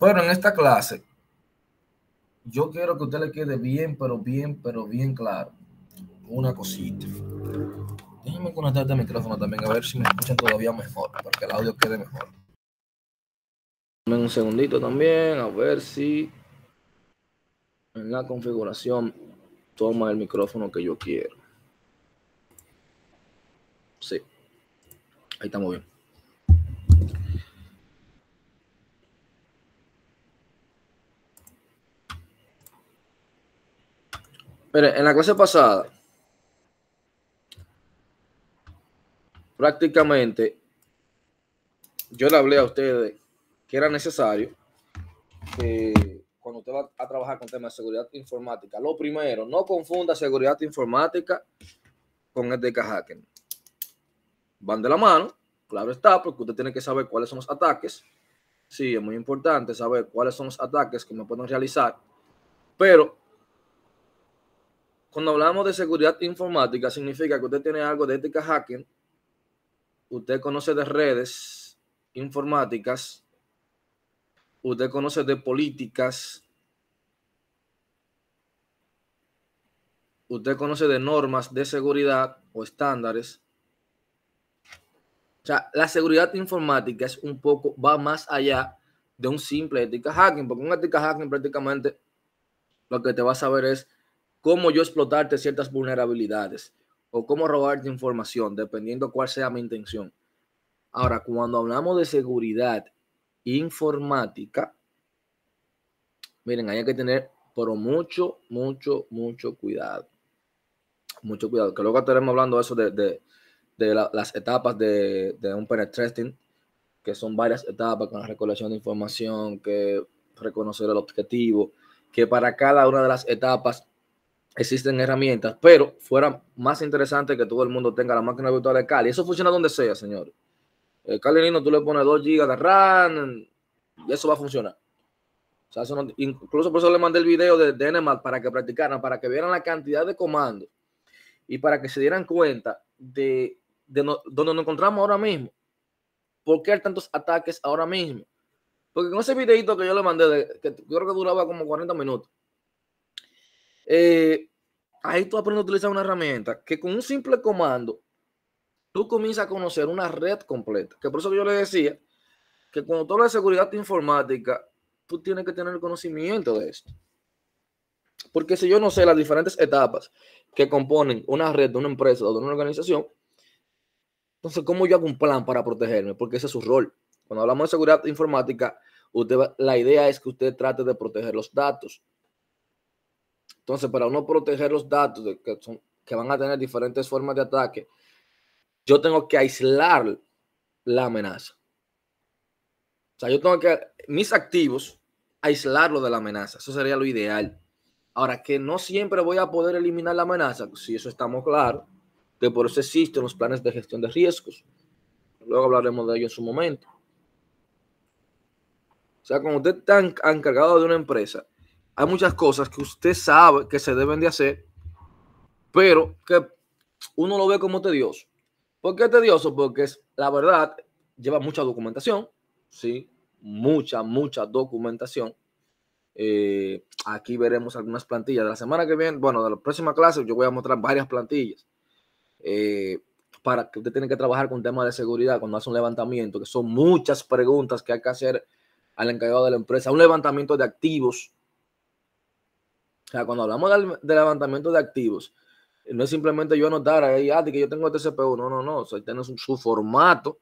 Pero en esta clase, yo quiero que usted le quede bien, pero bien, pero bien claro. Una cosita. Déjenme conectar este micrófono también, a ver si me escuchan todavía mejor, para que el audio quede mejor. un segundito también, a ver si en la configuración toma el micrófono que yo quiero. Sí, ahí estamos bien. Mire, en la clase pasada, prácticamente, yo le hablé a ustedes que era necesario que cuando usted va a trabajar con temas de seguridad informática, lo primero, no confunda seguridad informática con el de hacking. Van de la mano, claro está, porque usted tiene que saber cuáles son los ataques. Sí, es muy importante saber cuáles son los ataques que me pueden realizar, pero cuando hablamos de seguridad informática, significa que usted tiene algo de ética hacking, usted conoce de redes informáticas, usted conoce de políticas, usted conoce de normas de seguridad o estándares. O sea, la seguridad informática es un poco, va más allá de un simple ética hacking, porque un ética hacking prácticamente lo que te va a saber es cómo yo explotarte ciertas vulnerabilidades o cómo robarte información, dependiendo cuál sea mi intención. Ahora, cuando hablamos de seguridad informática, miren, hay que tener, por mucho, mucho, mucho cuidado. Mucho cuidado, que luego estaremos hablando de eso de, de, de las etapas de, de un penetration que son varias etapas con la recolección de información, que reconocer el objetivo, que para cada una de las etapas existen herramientas, pero fuera más interesante que todo el mundo tenga la máquina virtual de Cali. Eso funciona donde sea, señores. El eh, Cali Nino, tú le pones 2 GB de RAM y eso va a funcionar. O incluso por eso le mandé el video de, de para que practicaran, para que vieran la cantidad de comandos y para que se dieran cuenta de, de donde nos encontramos ahora mismo. ¿Por qué hay tantos ataques ahora mismo? Porque con ese videito que yo le mandé, que yo creo que duraba como 40 minutos, eh, ahí tú aprendes a utilizar una herramienta que con un simple comando tú comienzas a conocer una red completa. Que por eso yo le decía que cuando tú hablas de seguridad informática, tú tienes que tener conocimiento de esto. Porque si yo no sé las diferentes etapas que componen una red de una empresa o de una organización, entonces, ¿cómo yo hago un plan para protegerme? Porque ese es su rol. Cuando hablamos de seguridad informática, usted, la idea es que usted trate de proteger los datos, entonces, para uno proteger los datos de que, son, que van a tener diferentes formas de ataque, yo tengo que aislar la amenaza. O sea, yo tengo que mis activos aislarlo de la amenaza. Eso sería lo ideal. Ahora, que no siempre voy a poder eliminar la amenaza, si eso estamos claros, que por eso existen los planes de gestión de riesgos. Luego hablaremos de ello en su momento. O sea, cuando usted está encargado de una empresa, hay muchas cosas que usted sabe que se deben de hacer, pero que uno lo ve como tedioso. ¿Por qué tedioso? Porque es, la verdad lleva mucha documentación, ¿sí? Mucha, mucha documentación. Eh, aquí veremos algunas plantillas de la semana que viene. Bueno, de la próxima clase yo voy a mostrar varias plantillas eh, para que usted tiene que trabajar con temas de seguridad cuando hace un levantamiento, que son muchas preguntas que hay que hacer al encargado de la empresa. Un levantamiento de activos o sea, cuando hablamos del, levantamiento de activos, no es simplemente yo anotar ahí, ah, que yo tengo este CPU. No, no, no. O sea, tienes su formato.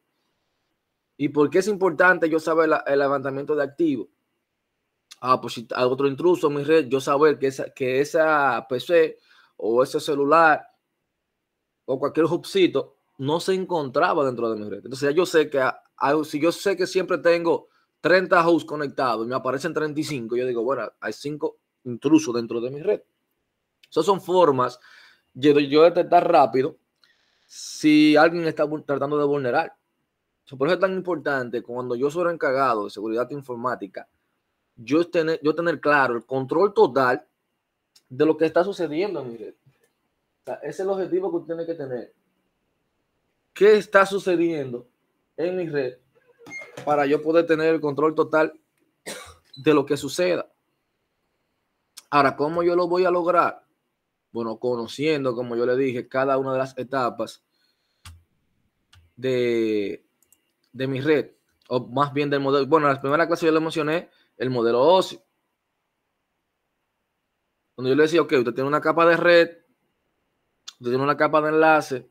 ¿Y por qué es importante yo saber el levantamiento de activos? Ah, pues si hay otro intruso en mi red, yo saber que esa, que esa PC o ese celular o cualquier hubcito no se encontraba dentro de mi red. Entonces ya yo sé que si yo sé que siempre tengo 30 hubs conectados y me aparecen 35, yo digo, bueno, hay 5 intruso dentro de mi red. Esas son formas de yo detectar rápido si alguien está tratando de vulnerar. Por eso es tan importante cuando yo soy encargado de seguridad informática, yo tener, tener claro el control total de lo que está sucediendo en mi red. ese es el objetivo que usted tiene que tener. ¿Qué está sucediendo en mi red para yo poder tener el control total de lo que suceda? Ahora, ¿cómo yo lo voy a lograr? Bueno, conociendo, como yo le dije, cada una de las etapas de, mi red, o más bien del modelo. Bueno, en la primera clase yo le mencioné el modelo OSI. Cuando yo le decía, ok, usted tiene una capa de red, usted tiene una capa de enlace,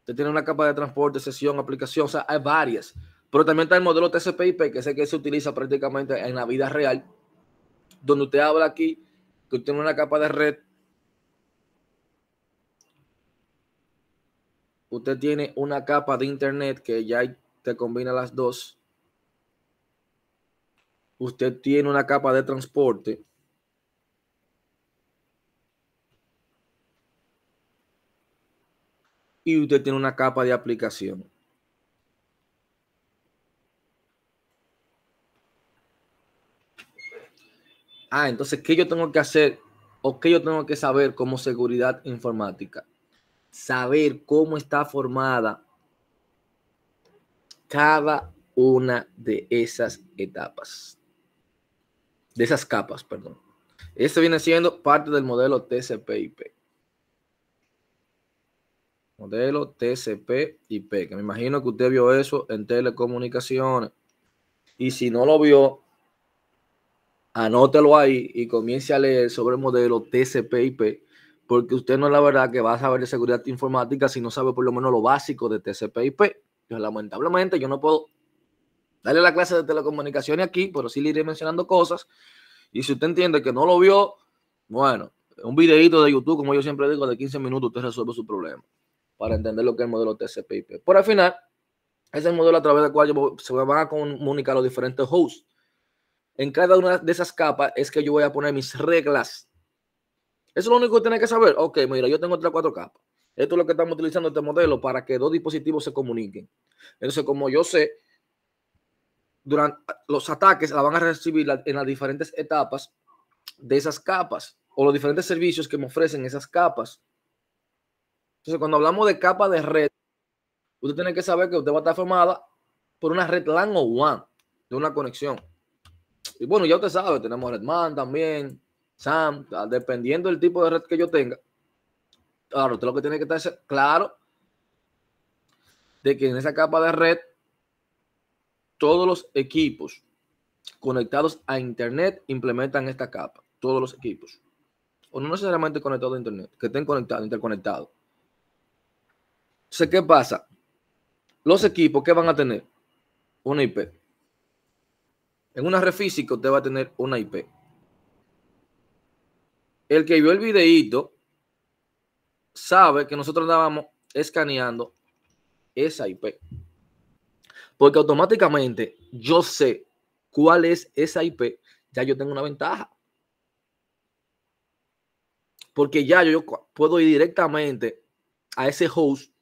usted tiene una capa de transporte, sesión, aplicación, o sea, hay varias. Pero también está el modelo TCP/IP, que sé que se utiliza prácticamente en la vida real, donde usted habla aquí que usted tiene una capa de red. Usted tiene una capa de internet que ya te combina las dos. Usted tiene una capa de transporte. Y usted tiene una capa de aplicación. ah, entonces, ¿qué yo tengo que hacer o qué yo tengo que saber como seguridad informática? Saber cómo está formada cada una de esas etapas, de esas capas, perdón. Esto viene siendo parte del modelo TCP/IP. Modelo TCP/IP, que me imagino que usted vio eso en telecomunicaciones. Y si no lo vio, anótelo ahí y comience a leer sobre el modelo TCP/IP, porque usted no es la verdad que va a saber de seguridad informática si no sabe por lo menos lo básico de TCP/IP. lamentablemente yo no puedo darle la clase de telecomunicaciones aquí, pero sí le iré mencionando cosas. Y si usted entiende que no lo vio, bueno, un videito de YouTube, como yo siempre digo, de 15 minutos, usted resuelve su problema para entender lo que es el modelo TCP/IP. Por al final, es el modelo a través del cual se van a comunicar los diferentes hosts en cada una de esas capas es que yo voy a poner mis reglas. Eso es lo único que tiene que saber. Ok, mira, yo tengo otras cuatro capas. Esto es lo que estamos utilizando este modelo para que dos dispositivos se comuniquen. Entonces, como yo sé, durante los ataques la van a recibir en las diferentes etapas de esas capas o los diferentes servicios que me ofrecen esas capas. Entonces, cuando hablamos de capa de red, usted tiene que saber que usted va a estar formada por una red LAN o WAN de una conexión. Y bueno, ya usted sabe, tenemos Redman también, Sam, dependiendo del tipo de red que yo tenga. Claro, usted lo que tiene que estar claro de que en esa capa de red todos los equipos conectados a internet implementan esta capa, todos los equipos. O no necesariamente conectados a internet, que estén conectados, interconectados. Entonces, ¿qué pasa? Los equipos que van a tener un IP en una red física usted va a tener una IP. El que vio el videíto sabe que nosotros andábamos escaneando esa IP. Porque automáticamente yo sé cuál es esa IP, ya yo tengo una ventaja. Porque ya yo puedo ir directamente a ese host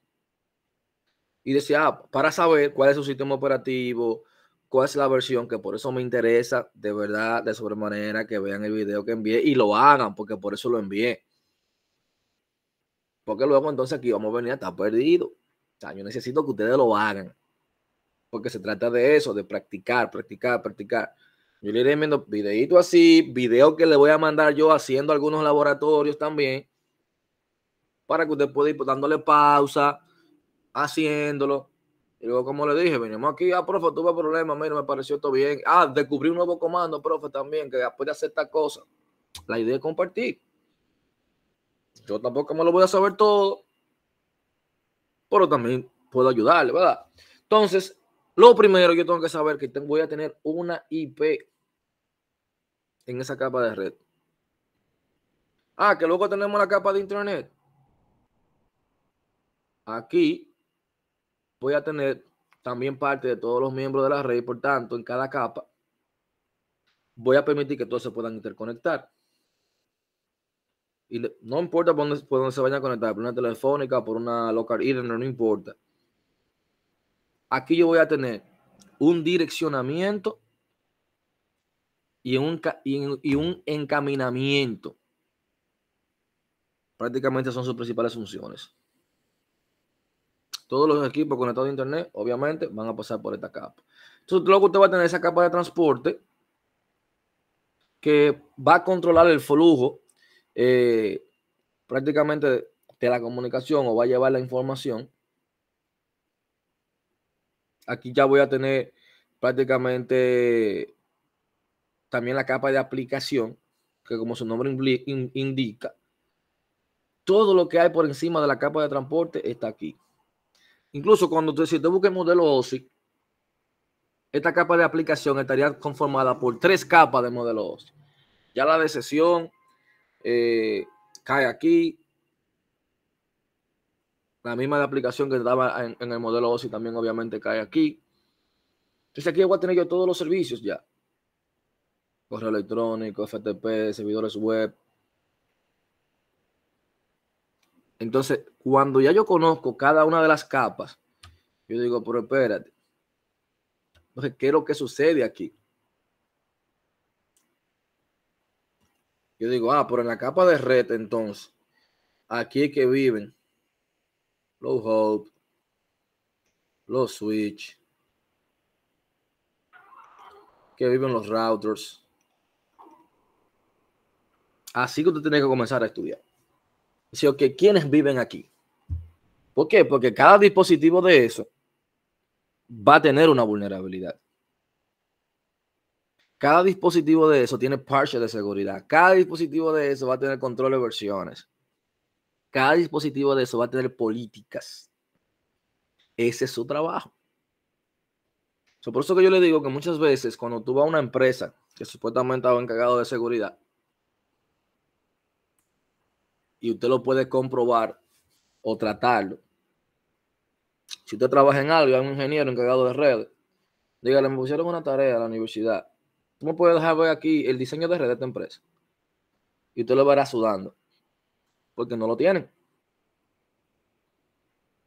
y decir, ah, para saber cuál es su sistema operativo, cuál es la versión, que por eso me interesa de verdad, de sobremanera, que vean el video que envié y lo hagan, porque por eso lo envié. Porque luego entonces aquí vamos a venir a estar perdido. O sea, yo necesito que ustedes lo hagan. Porque se trata de eso, de practicar, practicar, practicar. Yo le iré viendo videito así, videos que le voy a mandar yo haciendo algunos laboratorios también. Para que usted pueda ir dándole pausa, haciéndolo y luego, como le dije, venimos aquí, ah, profe, tuve problemas, mira, me pareció todo bien. Ah, descubrí un nuevo comando, profe, también, que puede hacer esta cosa. La idea es compartir. Yo tampoco me lo voy a saber todo, pero también puedo ayudarle, ¿verdad? Entonces, lo primero yo tengo que saber que voy a tener una IP en esa capa de red. Ah, que luego tenemos la capa de internet. Aquí voy a tener también parte de todos los miembros de la red, por tanto, en cada capa voy a permitir que todos se puedan interconectar. Y no importa por dónde, se vayan a conectar, por una telefónica, por una local internet, no importa. Aquí yo voy a tener un direccionamiento y un, y un encaminamiento. Prácticamente son sus principales funciones. Todos los equipos conectados a Internet, obviamente, van a pasar por esta capa. Entonces, luego usted va a tener esa capa de transporte que va a controlar el flujo eh, prácticamente de la comunicación o va a llevar la información. Aquí ya voy a tener prácticamente también la capa de aplicación, que como su nombre indica, todo lo que hay por encima de la capa de transporte está aquí. Incluso cuando tú, si el modelo OSI, esta capa de aplicación estaría conformada por tres capas de modelo OSI. Ya la de sesión eh, cae aquí. La misma de aplicación que estaba en, el modelo OSI también obviamente cae aquí. Entonces aquí voy a tener yo todos los servicios ya. Correo electrónico, FTP, servidores web, Entonces, cuando ya yo conozco cada una de las capas, yo digo, pero espérate. Entonces, ¿qué es lo que sucede aquí? Yo digo, ah, pero en la capa de red, entonces, aquí que viven los Hope, los Switch, que viven los routers. Así que usted tiene que comenzar a estudiar sino que quienes viven aquí. ¿Por qué? Porque cada dispositivo de eso va a tener una vulnerabilidad. Cada dispositivo de eso tiene parches de seguridad. Cada dispositivo de eso va a tener control de versiones. Cada dispositivo de eso va a tener políticas. Ese es su trabajo. por eso que yo le digo que muchas veces cuando tú vas a una empresa que supuestamente estaba encargado de seguridad, y usted lo puede comprobar o tratarlo. Si usted trabaja en algo, hay un ingeniero encargado de redes, dígale, me pusieron una tarea a la universidad. Tú me dejar ver aquí el diseño de red de esta empresa. Y usted lo verá sudando. Porque no lo tienen.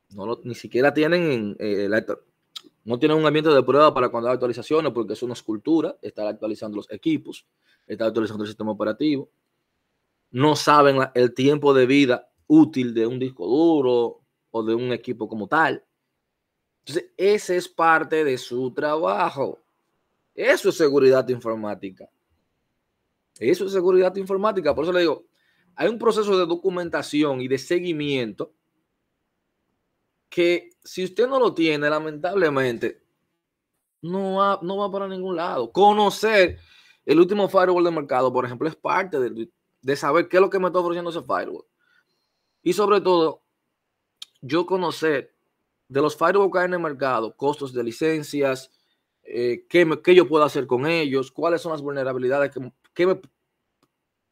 No ni siquiera tienen eh, no tienen un ambiente de prueba para cuando hay actualizaciones, porque es una es estar actualizando los equipos, estar actualizando el sistema operativo no saben el tiempo de vida útil de un disco duro o de un equipo como tal. Entonces, ese es parte de su trabajo. Eso es seguridad informática. Eso es seguridad informática. Por eso le digo, hay un proceso de documentación y de seguimiento que si usted no lo tiene, lamentablemente, no va, no va para ningún lado. Conocer el último firewall de mercado, por ejemplo, es parte del de saber qué es lo que me está ofreciendo ese firewall. Y sobre todo, yo conocer de los firewalls que hay en el mercado, costos de licencias, eh, qué, yo puedo hacer con ellos, cuáles son las vulnerabilidades,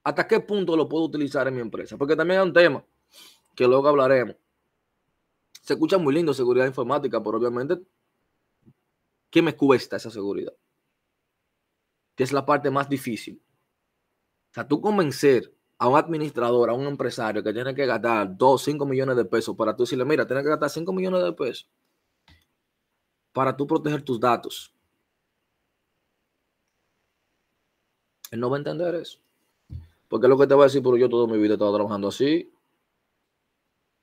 hasta qué punto lo puedo utilizar en mi empresa. Porque también es un tema que luego hablaremos. Se escucha muy lindo seguridad informática, pero obviamente, ¿qué me cuesta esa seguridad? Que es la parte más difícil. O sea, tú convencer a un administrador, a un empresario que tiene que gastar 2, 5 millones de pesos para tú decirle, mira, tiene que gastar 5 millones de pesos para tú proteger tus datos. Él no va a entender eso. Porque es lo que te voy a decir, pero yo toda mi vida he estado trabajando así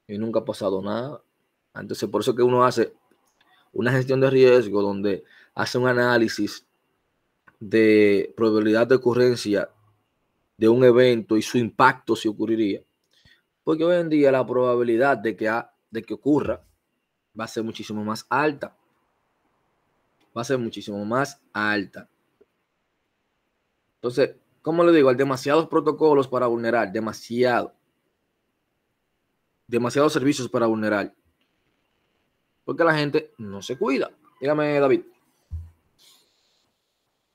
y nunca ha pasado nada. Entonces, por eso que uno hace una gestión de riesgo donde hace un análisis de probabilidad de ocurrencia de un evento y su impacto si ocurriría. Porque hoy en día la probabilidad de que, de que ocurra va a ser muchísimo más alta. Va a ser muchísimo más alta. Entonces, como le digo, hay demasiados protocolos para vulnerar, demasiado. Demasiados servicios para vulnerar. Porque la gente no se cuida. Dígame, David.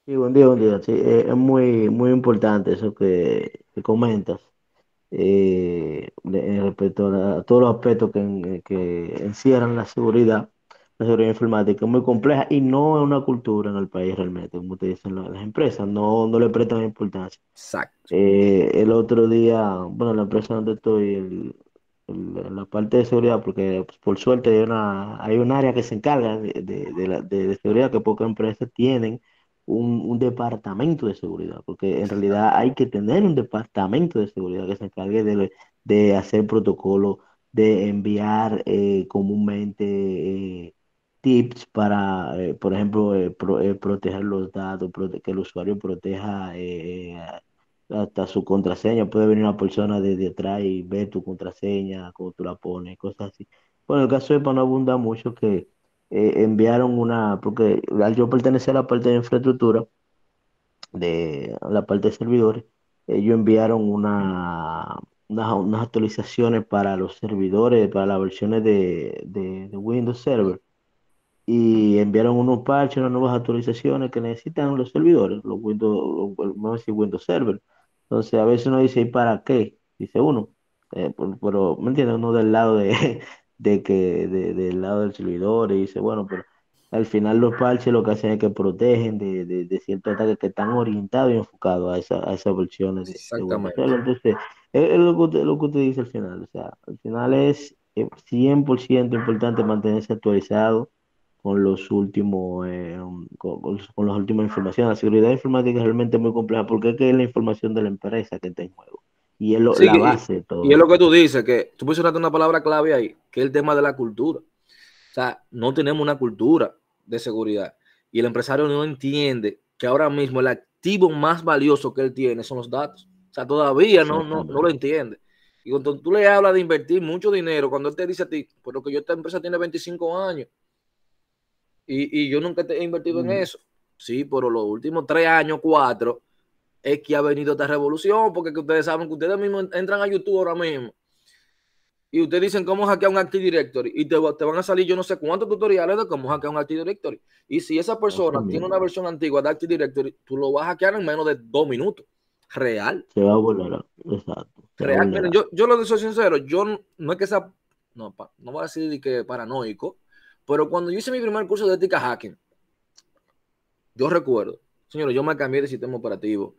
Sí, buen día, buen día. Sí, eh, es muy, muy importante eso que, comentas eh, respecto a, todos los aspectos eh, que, encierran la seguridad, la seguridad informática. Es muy compleja y no es una cultura en el país realmente, como te dicen las empresas, no, le prestan importancia. Exacto. Eh, el otro día, bueno, la empresa donde estoy, la parte de seguridad, porque pues, por suerte hay un área que se encarga de, de seguridad que pocas empresas tienen un, departamento de seguridad, porque en realidad hay que tener un departamento de seguridad que se encargue de, hacer protocolos, de enviar eh, comúnmente eh, tips para, eh, por ejemplo, proteger los datos, que el usuario proteja hasta su contraseña. Puede venir una persona desde atrás y ver tu contraseña, cómo tú la pones, cosas así. Bueno, el caso de no abunda mucho que eh, enviaron una, porque yo pertenecía a la parte de infraestructura, de la parte de servidores, ellos enviaron una, unas, actualizaciones para los servidores, para las versiones de, Windows Server. Y enviaron unos parches, unas nuevas actualizaciones que necesitan los servidores, los Windows, los, Windows Server. Entonces, a veces uno dice, ¿y para qué? Dice uno. Eh, pero, pero, ¿me entiendes? Uno del lado de, de que del lado del servidor y dice, bueno, pero al final los parches lo que hacen es que protegen de, ciertos ataques que están orientados y enfocados a, esa, esas versiones. Este Exactamente. Entonces, es, lo, que usted, lo que dice al final. O sea, al final es 100% eh, importante mantenerse actualizado con los últimos eh, um, con, con, las últimas informaciones. La seguridad informática es realmente muy compleja porque es que es la información de la empresa que está en juego. Y es lo, base Y es lo que tú dices, que tú pusiste una palabra clave ahí, que es el tema de la cultura. O sea, no tenemos una cultura de seguridad. Y el empresario no entiende que ahora mismo el activo más valioso que él tiene son los datos. O sea, todavía no, no, lo entiende. Y cuando tú le hablas de invertir mucho dinero, cuando él te dice a ti, por lo que yo esta empresa tiene 25 años y, yo nunca te he invertido en eso. Sí, pero los últimos tres años, cuatro, es que ha venido esta revolución, porque ustedes saben que ustedes mismos entran a YouTube ahora mismo y ustedes dicen cómo hackear un Active Directory y te, van a salir yo no sé cuántos tutoriales de cómo hackear un Active Directory. Y si esa persona tiene una versión antigua de Active Directory, tú lo vas a hackear en menos de dos minutos. Real. Se va a volar. Exacto. yo, yo lo soy sincero, yo no, es que sea, no, no voy a decir que paranoico, pero cuando yo hice mi primer curso de ética hacking, yo recuerdo Señores, yo me cambié de sistema operativo.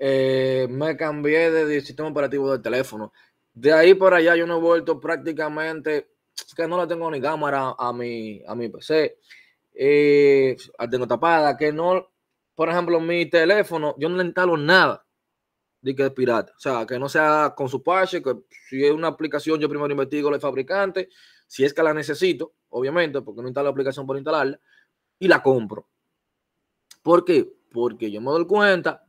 Eh, me cambié de, sistema operativo del teléfono. De ahí para allá yo no he vuelto prácticamente, Es que no le tengo ni cámara a mi, a mi PC. Eh, tengo tapada, que no, por ejemplo, mi teléfono, yo no le instalo nada de que es pirata. O sea, que no sea con su parche, que si es una aplicación yo primero investigo el fabricante, si es que la necesito, obviamente, porque no instalo la aplicación por instalarla, y la compro. ¿Por qué? porque yo me doy cuenta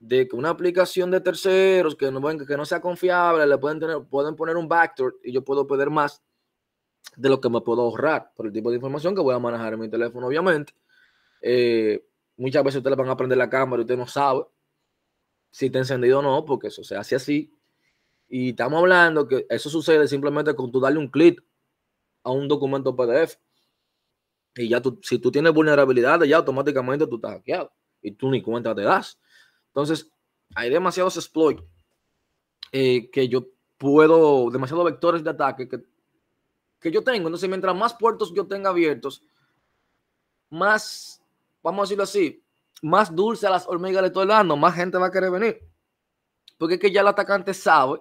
de que una aplicación de terceros que no, que no sea confiable, le pueden, tener, pueden poner un backdoor y yo puedo pedir más de lo que me puedo ahorrar por el tipo de información que voy a manejar en mi teléfono, obviamente. Eh, muchas veces ustedes van a prender la cámara y usted no sabe si está encendido o no, porque eso se hace así. Y estamos hablando que eso sucede simplemente con tú darle un clic a un documento PDF. Y ya tú, si tú tienes vulnerabilidades, ya automáticamente tú estás hackeado y tú ni cuenta te das. Entonces, hay demasiados exploits eh, que yo puedo, demasiados vectores de ataque que, que yo tengo. Entonces, mientras más puertos yo tenga abiertos, más, vamos a decirlo así, más dulce a las hormigas le estoy dando, más gente va a querer venir. Porque es que ya el atacante sabe.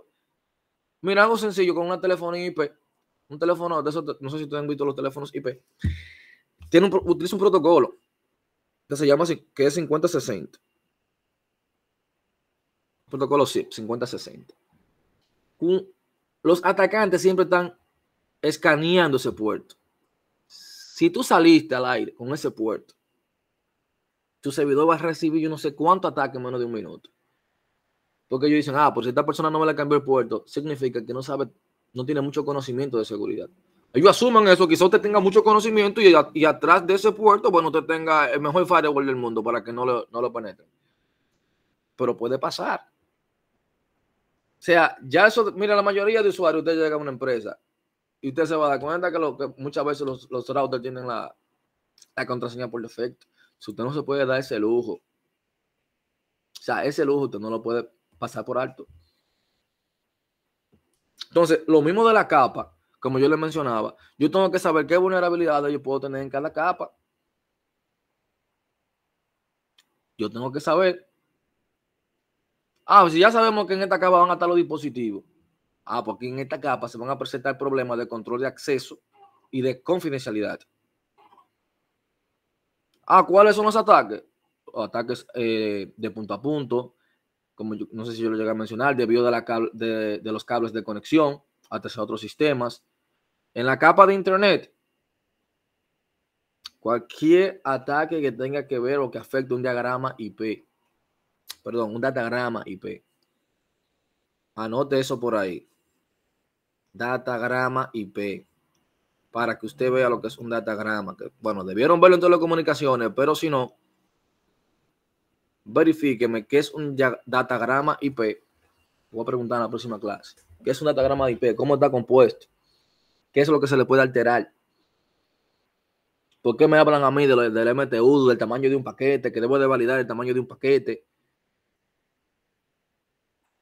Mira, algo sencillo con una telefonía IP. Un teléfono, de eso, no sé si ustedes han visto los teléfonos IP. Tiene utiliza un protocolo se llama que es 5060. Protocolo SIP 5060. Los atacantes siempre están escaneando ese puerto. Si tú saliste al aire con ese puerto, tu servidor va a recibir yo no sé cuánto ataque en menos de un minuto. Porque ellos dicen, ah, por pues si esta persona no me la cambió el puerto, significa que no sabe, no tiene mucho conocimiento de seguridad ellos asuman eso, quizá usted tenga mucho conocimiento y, atrás de ese puerto, bueno, usted tenga el mejor firewall del mundo para que no lo, no penetren. Pero puede pasar. O sea, ya eso, mira, la mayoría de usuarios, usted llega a una empresa y usted se va a dar cuenta que, muchas veces los, los routers tienen la, la contraseña por defecto. Si usted no se puede dar ese lujo, o sea, ese lujo usted no lo puede pasar por alto. Entonces, lo mismo de la capa como yo le mencionaba, yo tengo que saber qué vulnerabilidades yo puedo tener en cada capa. Yo tengo que saber. Ah, si ya sabemos que en esta capa van a estar los dispositivos. Ah, porque en esta capa se van a presentar problemas de control de acceso y de confidencialidad. Ah, ¿cuáles son los ataques? Ataques eh, de punto a punto, como no sé si yo lo llegué a mencionar, Debido de, la, de, los cables de conexión, a otros sistemas, en la capa de Internet, cualquier ataque que tenga que ver o que afecte un diagrama IP, perdón, un datagrama IP. Anote eso por ahí. Datagrama IP. Para que usted vea lo que es un datagrama. bueno, debieron verlo en telecomunicaciones, pero si no, verifíqueme qué es un datagrama IP. Voy a preguntar en la próxima clase. ¿Qué es un datagrama IP? ¿Cómo está compuesto? ¿Qué es lo que se le puede alterar. ¿Por qué me hablan a mí del MTU, del tamaño de un paquete, que debo de validar el tamaño de un paquete?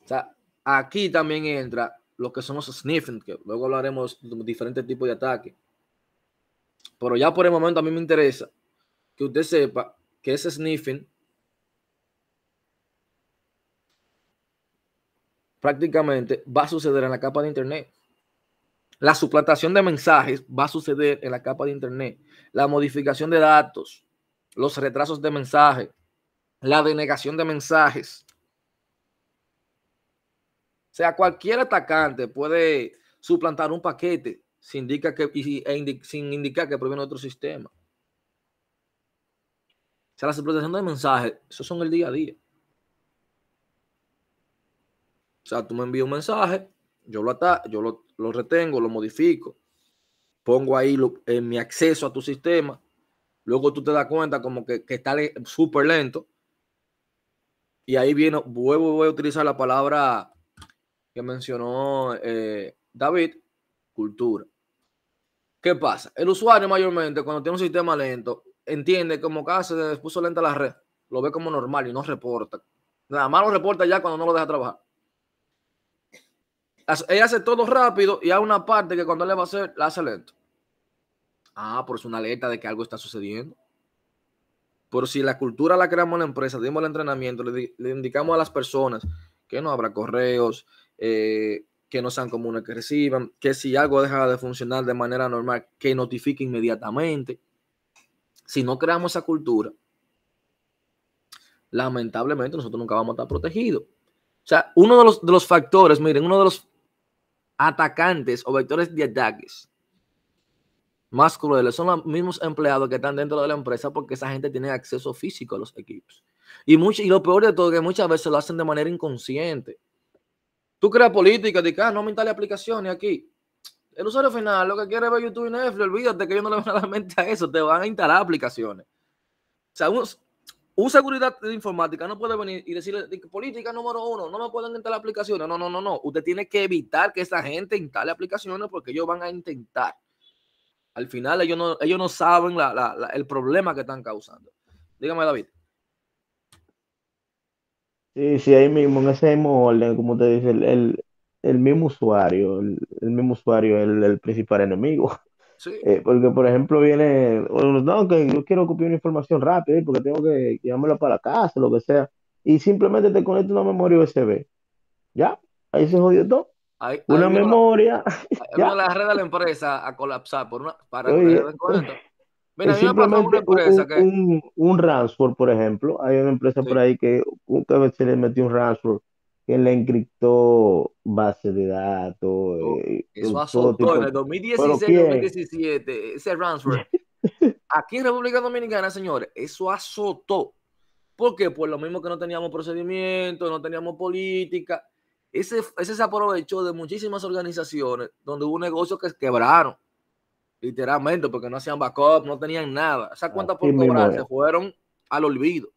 O aquí también entra lo que son los sniffing, que luego hablaremos de diferentes tipos de ataques. Pero ya por el momento a mí me interesa que usted sepa que ese sniffing prácticamente va a suceder en la capa de internet. La suplantación de mensajes va a suceder en la capa de Internet. La modificación de datos, los retrasos de mensajes, la denegación de mensajes. O sea, cualquier atacante puede suplantar un paquete sin, que, e indicar que proviene de otro sistema. O sea, la suplantación de mensajes, eso son el día a día. O sea, tú me envías un mensaje, yo lo, ata yo lo lo retengo, lo modifico, pongo ahí en eh, mi acceso a tu sistema, luego tú te das cuenta como que, está súper lento, y ahí viene, vuelvo, voy a utilizar la palabra que mencionó eh, David, cultura. ¿Qué pasa? El usuario mayormente cuando tiene un sistema lento, entiende como que ah, se puso lenta la red, lo ve como normal y no reporta. Nada más lo reporta ya cuando no lo deja trabajar. Ella hace todo rápido y hay una parte que cuando le va a hacer, la hace lento. Ah, por es una alerta de que algo está sucediendo. Pero si la cultura la creamos en la empresa, dimos el entrenamiento, le, indicamos a las personas que no habrá correos, eh, que no sean comunes que reciban, que si algo deja de funcionar de manera normal, que notifique inmediatamente. Si no creamos esa cultura, lamentablemente nosotros nunca vamos a estar protegidos. O sea, uno de los factores, miren, uno de los atacantes o vectores de ataques más crueles son los mismos empleados que están dentro de la empresa porque esa gente tiene acceso físico a los equipos. Y, mucho, y lo peor de todo que muchas veces lo hacen de manera inconsciente. Tú creas política, de que ah, no me instale aplicaciones aquí. El usuario final lo que quiere ver YouTube y Netflix, olvídate que yo no le voy a dar mente a eso, te van a instalar aplicaciones. O sea, un seguridad de informática no puede venir y decirle política número uno, no me pueden instalar aplicaciones. No, no, no, no. Usted tiene que evitar que esa gente instale aplicaciones porque ellos van a intentar. Al final ellos no, ellos no saben el problema que están causando. Dígame, David. Sí, sí, ahí mismo, en ese mismo orden, como te dice, el, mismo usuario, el, el mismo usuario es el, principal enemigo. Eh, porque, por ejemplo, viene, que yo quiero copiar una información rápida eh, porque tengo que llevármela para casa, lo que sea. Y simplemente te conecta una memoria USB. ¿Ya? Ahí se jodió todo. una memoria. ya la red de la empresa a colapsar por una, para un, que... ransomware, por ejemplo. Hay una empresa por ahí que, nunca se le metió un ransomware que le encriptó base de datos. Oh, eh, eso azotó en el 2016-2017, ese ransomware. Aquí en República Dominicana, señores, eso azotó. Porque por lo mismo que no teníamos procedimiento, no teníamos política, ese, ese se aprovechó de muchísimas organizaciones donde hubo negocios que quebraron, literalmente, porque no hacían backup, no tenían nada. Esas cuentas por cobrar se fueron al olvido,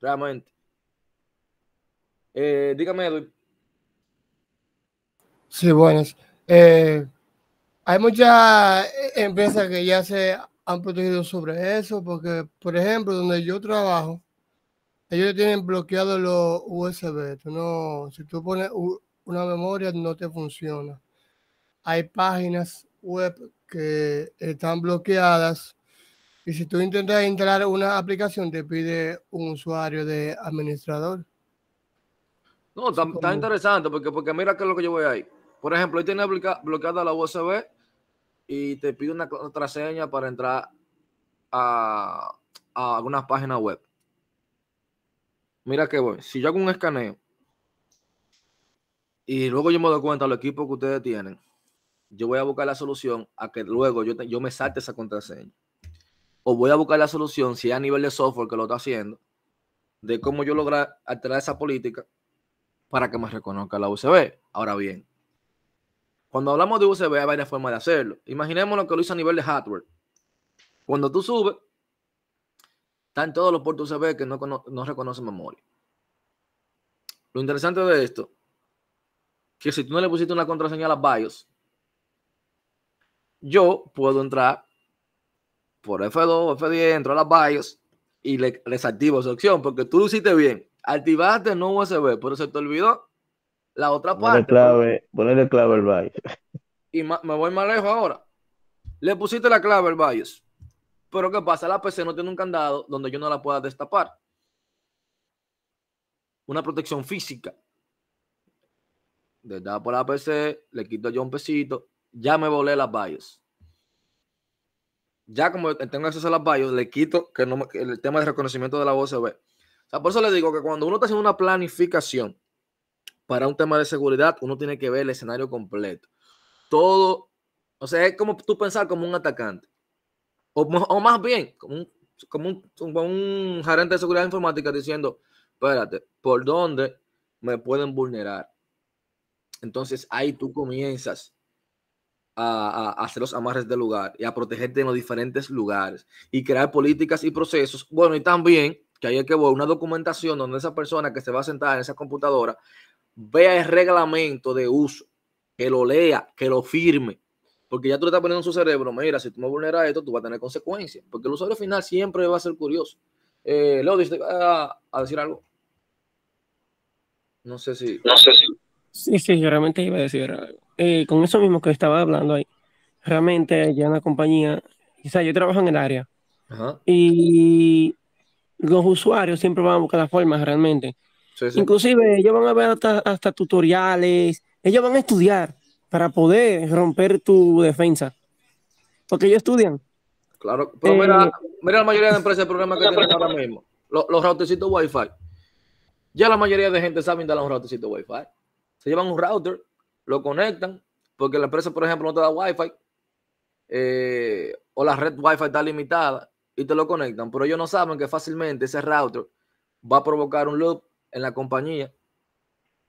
realmente. Eh, dígame, Edwin. Sí, buenas. Eh, hay muchas empresas que ya se han protegido sobre eso, porque, por ejemplo, donde yo trabajo, ellos tienen bloqueados los USB. no, si tú pones una memoria, no te funciona. Hay páginas web que están bloqueadas y si tú intentas instalar una aplicación, te pide un usuario de administrador. No, está, interesante porque, porque mira que es lo que yo voy ahí. Por ejemplo, ahí tiene bloqueada la USB y te pide una contraseña para entrar a, a algunas páginas web. Mira que voy. Si yo hago un escaneo y luego yo me doy cuenta los equipo que ustedes tienen, yo voy a buscar la solución a que luego yo, yo me salte esa contraseña. O voy a buscar la solución, si es a nivel de software que lo está haciendo, de cómo yo lograr alterar esa política para que me reconozca la USB. Ahora bien, cuando hablamos de USB hay varias formas de hacerlo. imaginemos lo que lo hizo a nivel de hardware. Cuando tú subes, están todos los puertos USB que no, no reconocen memoria. Lo interesante de esto, que si tú no le pusiste una contraseña a las BIOS, yo puedo entrar por F2, F10, entro a las BIOS y les activo esa opción, porque tú lo hiciste bien. Activaste, no USB, pero se te olvidó la otra parte. Ponle clave, ponle clave al BIOS. Y me voy más lejos ahora. Le pusiste la clave al BIOS. Pero ¿qué pasa? La PC no tiene un candado donde yo no la pueda destapar. Una protección física. por la PC, le quito yo un pesito, ya me volé las BIOS. Ya como tengo acceso a las BIOS, le quito que el tema de reconocimiento de la voz se ve por eso le digo que cuando uno está haciendo una planificación para un tema de seguridad, uno tiene que ver el escenario completo. Todo, o sea, es como tú pensar como un atacante. O, más bien, como un, como un, gerente de seguridad informática diciendo, espérate, ¿por dónde me pueden vulnerar? Entonces ahí tú comienzas a, a, hacer los amarres del lugar y a protegerte en los diferentes lugares y crear políticas y procesos. Bueno, y también que hay que ver una documentación donde esa persona que se va a sentar en esa computadora vea el reglamento de uso, que lo lea, que lo firme, porque ya tú le estás poniendo en su cerebro, mira, si tú me vulneras esto, tú vas a tener consecuencias, porque el usuario final siempre va a ser curioso. Eh, Leo, ¿te a, a decir algo? No sé si... No sé si... Sí, sí, yo realmente iba a decir algo. Eh, con eso mismo que estaba hablando ahí, realmente allá en la compañía, sea, yo trabajo en el área, y los usuarios siempre van a buscar las formas realmente. Inclusive ellos van a ver hasta, tutoriales, ellos van a estudiar para poder romper tu defensa, porque ellos estudian. Claro, pero mira, eh, la mayoría de empresas de que tienen ahora mismo, los, routercitos Wi-Fi. Ya la mayoría de gente sabe instalar un routercito Wi-Fi. Se llevan un router, lo conectan, porque la empresa, por ejemplo, no te da Wi-Fi, eh, o la red Wi-Fi está limitada, y te lo conectan, pero ellos no saben que fácilmente ese router va a provocar un loop en la compañía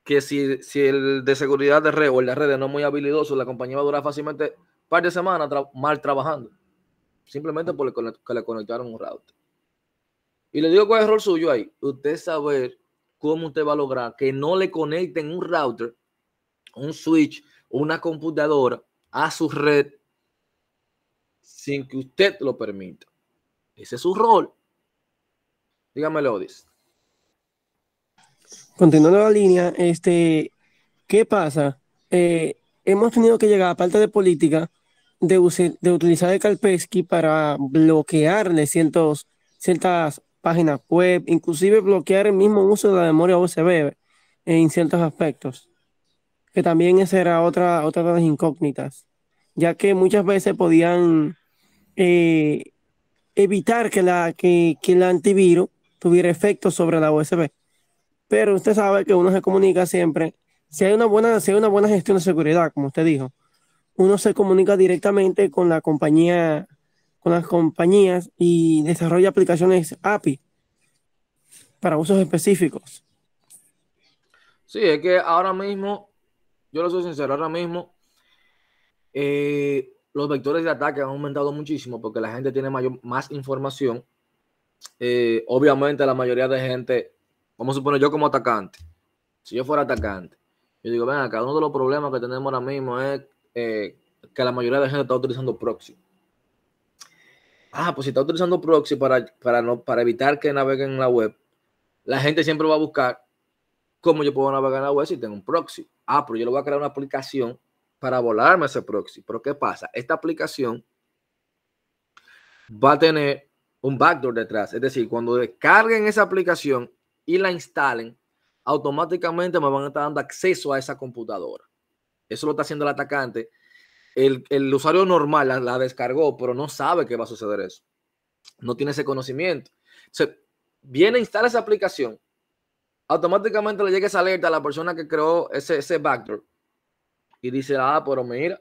que si, si el de seguridad de red o la red redes no es muy habilidoso, la compañía va a durar fácilmente un par de semanas mal trabajando, simplemente porque le, que le conectaron un router. Y le digo cuál es el error suyo ahí, usted saber cómo usted va a lograr que no le conecten un router, un switch una computadora a su red sin que usted lo permita. Ese es su rol. Dígame, Lodis. Continuando la línea, este, ¿qué pasa? Eh, hemos tenido que llegar a parte de política de, de utilizar el Calpesky para bloquearle cientos, ciertas páginas web, inclusive bloquear el mismo uso de la memoria USB en ciertos aspectos, que también esa era otra, otra de las incógnitas, ya que muchas veces podían eh, evitar que, la, que, el antivirus tuviera efecto sobre la USB. Pero usted sabe que uno se comunica siempre. Si hay una buena, si hay una buena gestión de seguridad, como usted dijo, uno se comunica directamente con la compañía, con las compañías y desarrolla aplicaciones API para usos específicos. Sí, es que ahora mismo, yo lo soy sincero, ahora mismo eh, los vectores de ataque han aumentado muchísimo porque la gente tiene mayor, más información. Eh, obviamente la mayoría de gente, vamos a suponer yo como atacante, si yo fuera atacante, yo digo, ven acá, uno de los problemas que tenemos ahora mismo es eh, que la mayoría de gente está utilizando proxy. Ah, pues si está utilizando proxy para, para, no, para evitar que naveguen en la web, la gente siempre va a buscar cómo yo puedo navegar en la web si tengo un proxy. Ah, pero yo le voy a crear una aplicación para volarme ese proxy. Pero ¿qué pasa? Esta aplicación va a tener un backdoor detrás. Es decir, cuando descarguen esa aplicación y la instalen, automáticamente me van a estar dando acceso a esa computadora. Eso lo está haciendo el atacante. El, usuario normal la, descargó, pero no sabe que va a suceder eso. No tiene ese conocimiento. Se viene, instala esa aplicación. Automáticamente le llega esa alerta a la persona que creó ese, ese backdoor y dice, ah, pero mira,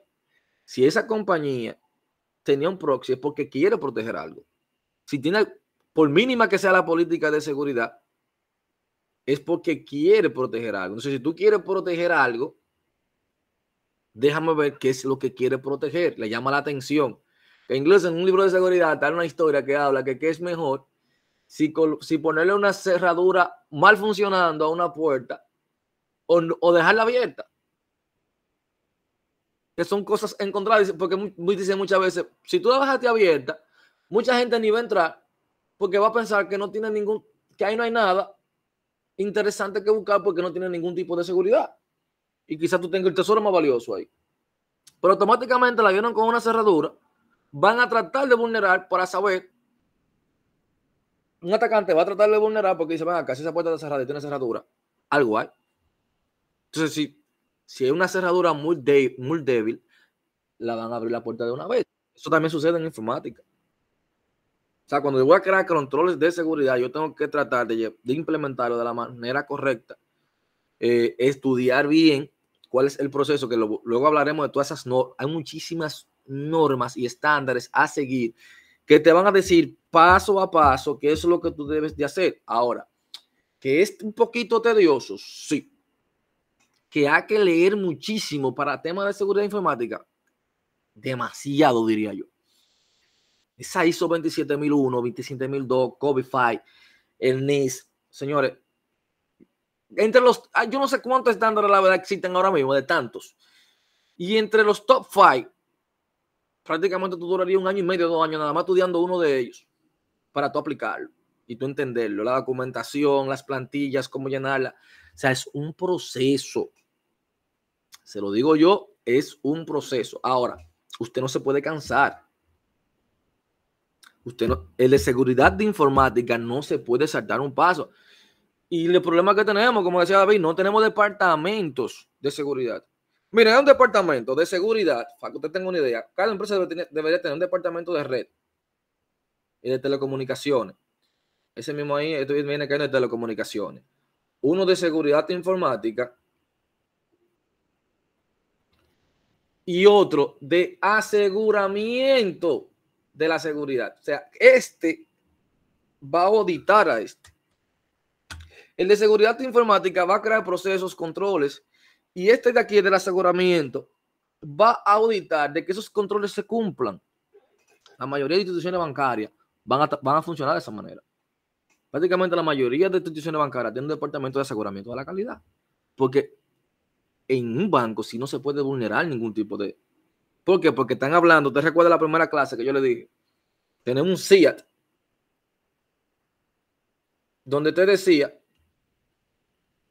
si esa compañía tenía un proxy es porque quiere proteger algo. Si tiene, por mínima que sea la política de seguridad, es porque quiere proteger algo. Entonces, si tú quieres proteger algo, déjame ver qué es lo que quiere proteger. Le llama la atención. En inglés, en un libro de seguridad está una historia que habla que qué es mejor si, si ponerle una cerradura mal funcionando a una puerta o, o dejarla abierta que son cosas encontradas, porque muy, dicen muchas veces, si tú la bajaste abierta, mucha gente ni va a entrar porque va a pensar que no tiene ningún, que ahí no hay nada interesante que buscar porque no tiene ningún tipo de seguridad. Y quizás tú tengas el tesoro más valioso ahí. Pero automáticamente la vieron con una cerradura, van a tratar de vulnerar para saber. Un atacante va a tratar de vulnerar porque dice, venga, casi esa puerta está cerrada y tiene cerradura, algo hay. Entonces, si si hay una cerradura muy, muy débil, la van a abrir la puerta de una vez. Eso también sucede en informática. O sea, cuando yo voy a crear controles de seguridad, yo tengo que tratar de, implementarlo de la manera correcta, eh, estudiar bien cuál es el proceso, que luego hablaremos de todas esas normas. Hay muchísimas normas y estándares a seguir que te van a decir paso a paso qué es lo que tú debes de hacer. Ahora, que es un poquito tedioso, sí, que hay que leer muchísimo para temas de seguridad informática. Demasiado, diría yo. Esa ISO 27001, 27002, Cobify, el NIS, señores. Entre los, ah, yo no sé cuántos estándares la verdad existen ahora mismo, de tantos. Y entre los top 5, prácticamente tú duraría un año y medio, dos años, nada más estudiando uno de ellos para tú aplicarlo y tú entenderlo. La documentación, las plantillas, cómo llenarla. O sea, es un proceso. Se lo digo yo, es un proceso. Ahora, usted no se puede cansar. Usted no, el de seguridad de informática no se puede saltar un paso. Y el problema que tenemos, como decía David, no tenemos departamentos de seguridad. Mira, hay un departamento de seguridad, para que usted tenga una idea, cada empresa debería tener un departamento de red y de telecomunicaciones. Ese mismo ahí, esto viene cayendo de telecomunicaciones uno de seguridad informática y otro de aseguramiento de la seguridad. O sea, este va a auditar a este. El de seguridad informática va a crear procesos, controles, y este de aquí, del aseguramiento, va a auditar de que esos controles se cumplan. La mayoría de instituciones bancarias van a, van a funcionar de esa manera prácticamente la mayoría de instituciones bancarias tienen un departamento de aseguramiento de la calidad. Porque en un banco si no se puede vulnerar ningún tipo de... ¿Por qué? Porque están hablando, te recuerda la primera clase que yo le dije, tenemos un CIAT, donde te decía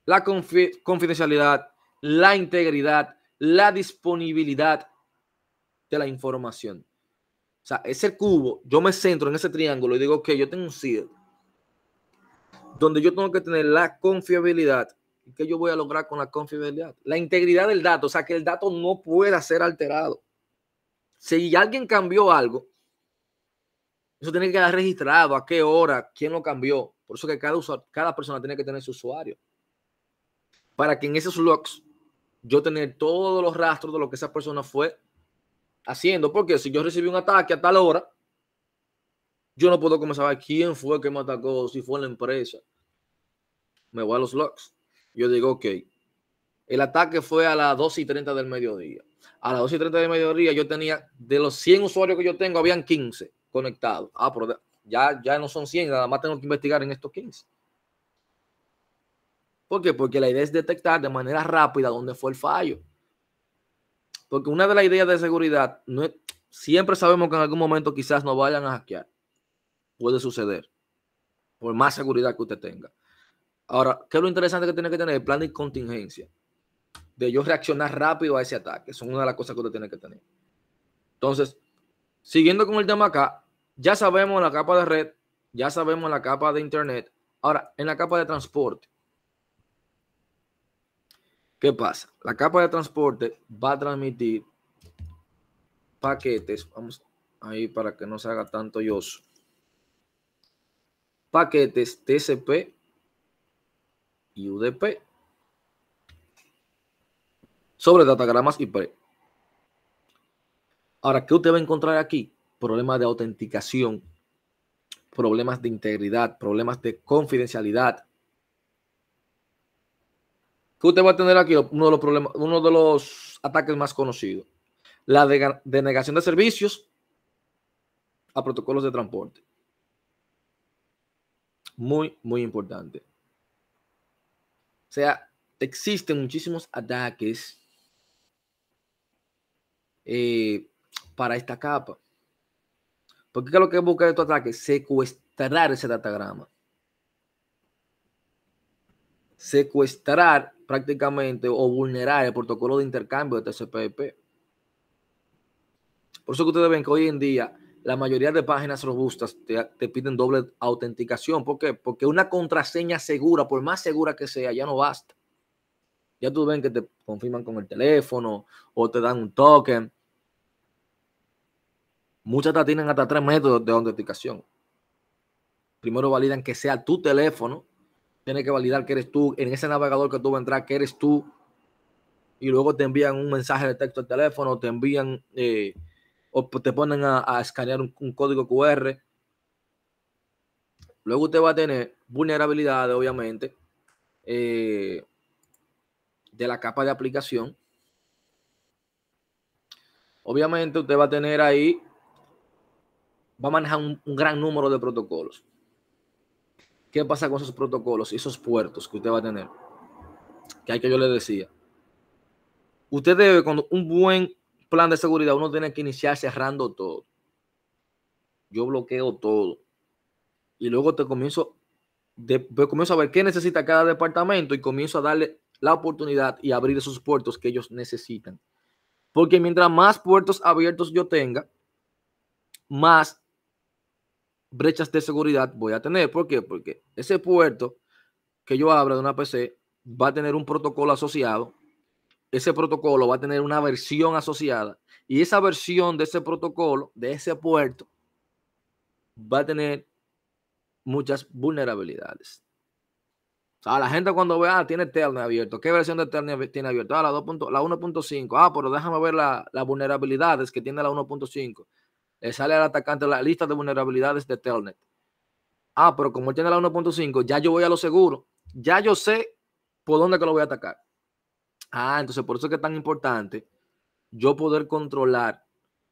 la confidencialidad, la integridad, la disponibilidad de la información. O sea, ese cubo, yo me centro en ese triángulo y digo, ok, yo tengo un CIAT donde yo tengo que tener la confiabilidad. ¿Qué yo voy a lograr con la confiabilidad? La integridad del dato, o sea, que el dato no pueda ser alterado. Si alguien cambió algo, eso tiene que estar registrado, a qué hora, quién lo cambió. Por eso que cada, cada persona tiene que tener su usuario. Para que en esos logs yo tener todos los rastros de lo que esa persona fue haciendo. Porque si yo recibí un ataque a tal hora, yo no puedo comenzar a ver quién fue que me atacó, si fue la empresa. Me voy a los logs. Yo digo, ok, el ataque fue a las 2 y 30 del mediodía. A las 2 y 30 del mediodía yo tenía, de los 100 usuarios que yo tengo, habían 15 conectados. Ah, pero ya, ya no son 100, nada más tengo que investigar en estos 15. ¿Por qué? Porque la idea es detectar de manera rápida dónde fue el fallo. Porque una de las ideas de seguridad, no siempre sabemos que en algún momento quizás nos vayan a hackear puede suceder, por más seguridad que usted tenga. Ahora, ¿qué es lo interesante que tiene que tener? El plan de contingencia, de yo reaccionar rápido a ese ataque. Son una de las cosas que usted tiene que tener. Entonces, siguiendo con el tema acá, ya sabemos la capa de red, ya sabemos la capa de internet. Ahora, en la capa de transporte, ¿qué pasa? La capa de transporte va a transmitir paquetes, vamos ahí para que no se haga tanto yoso paquetes TCP y UDP sobre datagramas IP. Ahora, ¿qué usted va a encontrar aquí? Problemas de autenticación, problemas de integridad, problemas de confidencialidad. ¿Qué usted va a tener aquí? Uno de los problemas, uno de los ataques más conocidos. La denegación de servicios a protocolos de transporte muy, muy importante. O sea, existen muchísimos ataques eh, para esta capa. Porque lo que busca estos ataques? Secuestrar ese datagrama. Secuestrar prácticamente o vulnerar el protocolo de intercambio de TCP/IP Por eso que ustedes ven que hoy en día la mayoría de páginas robustas te, piden doble autenticación. ¿Por qué? Porque una contraseña segura, por más segura que sea, ya no basta. Ya tú ven que te confirman con el teléfono o te dan un token. Muchas tienen hasta tres métodos de autenticación. Primero validan que sea tu teléfono. Tienes que validar que eres tú, en ese navegador que tú vas a entrar, que eres tú. Y luego te envían un mensaje de texto al teléfono, te envían eh, o te ponen a, escanear un, código QR. Luego usted va a tener vulnerabilidades, obviamente, eh, de la capa de aplicación. Obviamente usted va a tener ahí, va a manejar un, gran número de protocolos. ¿Qué pasa con esos protocolos y esos puertos que usted va a tener? Que hay que yo le decía. Usted debe, con un buen plan de seguridad, uno tiene que iniciar cerrando todo. Yo bloqueo todo. Y luego te comienzo, de, pues, comienzo a ver qué necesita cada departamento y comienzo a darle la oportunidad y abrir esos puertos que ellos necesitan. Porque mientras más puertos abiertos yo tenga, más brechas de seguridad voy a tener. ¿Por qué? Porque ese puerto que yo abra de una PC va a tener un protocolo asociado ese protocolo va a tener una versión asociada y esa versión de ese protocolo, de ese puerto, va a tener muchas vulnerabilidades. O sea, la gente cuando ve, ah, tiene Telnet abierto, ¿qué versión de Telnet tiene abierto? Ah, la, la 1.5, ah, pero déjame ver las vulnerabilidades que tiene la 1.5. Le sale al atacante la lista de vulnerabilidades de Telnet. Ah, pero como tiene la 1.5, ya yo voy a lo seguro, ya yo sé por dónde que lo voy a atacar. Ah, entonces por eso es que es tan importante yo poder controlar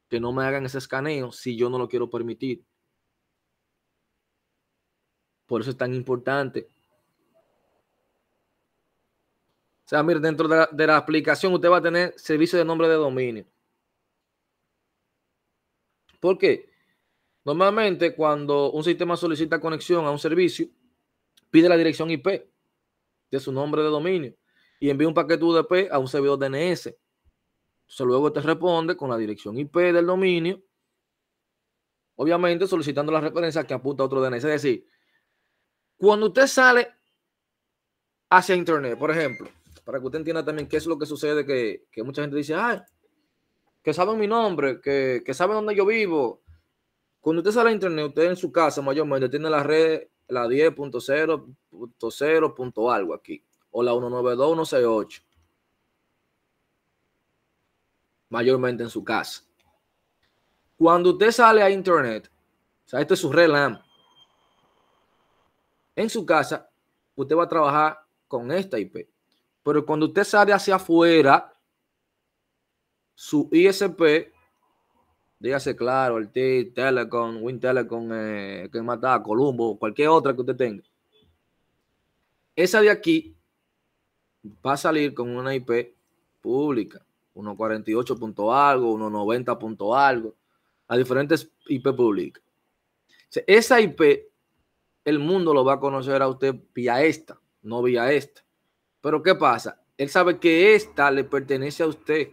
que no me hagan ese escaneo si yo no lo quiero permitir. Por eso es tan importante. O sea, mire, dentro de la, aplicación usted va a tener servicio de nombre de dominio. ¿Por qué? Normalmente cuando un sistema solicita conexión a un servicio, pide la dirección IP de su nombre de dominio y envía un paquete UDP a un servidor DNS. Entonces luego te responde con la dirección IP del dominio, obviamente solicitando la referencia que apunta a otro DNS. Es decir, cuando usted sale hacia Internet, por ejemplo, para que usted entienda también qué es lo que sucede, que, mucha gente dice, que sabe mi nombre, que, sabe dónde yo vivo. Cuando usted sale a Internet, usted en su casa mayormente tiene la red, la 10.0.0. algo aquí o la 192 mayormente en su casa. Cuando usted sale a internet, o sea, este es su red en su casa, usted va a trabajar con esta IP. Pero cuando usted sale hacia afuera, su ISP, dígase claro, el T, Telecom, Win Telecom, eh, que mata, Columbo, cualquier otra que usted tenga. Esa de aquí va a salir con una IP pública, 1.48 algo, 1.90 algo, a diferentes IP públicas. esa IP, el mundo lo va a conocer a usted vía esta, no vía esta. Pero ¿qué pasa? Él sabe que esta le pertenece a usted.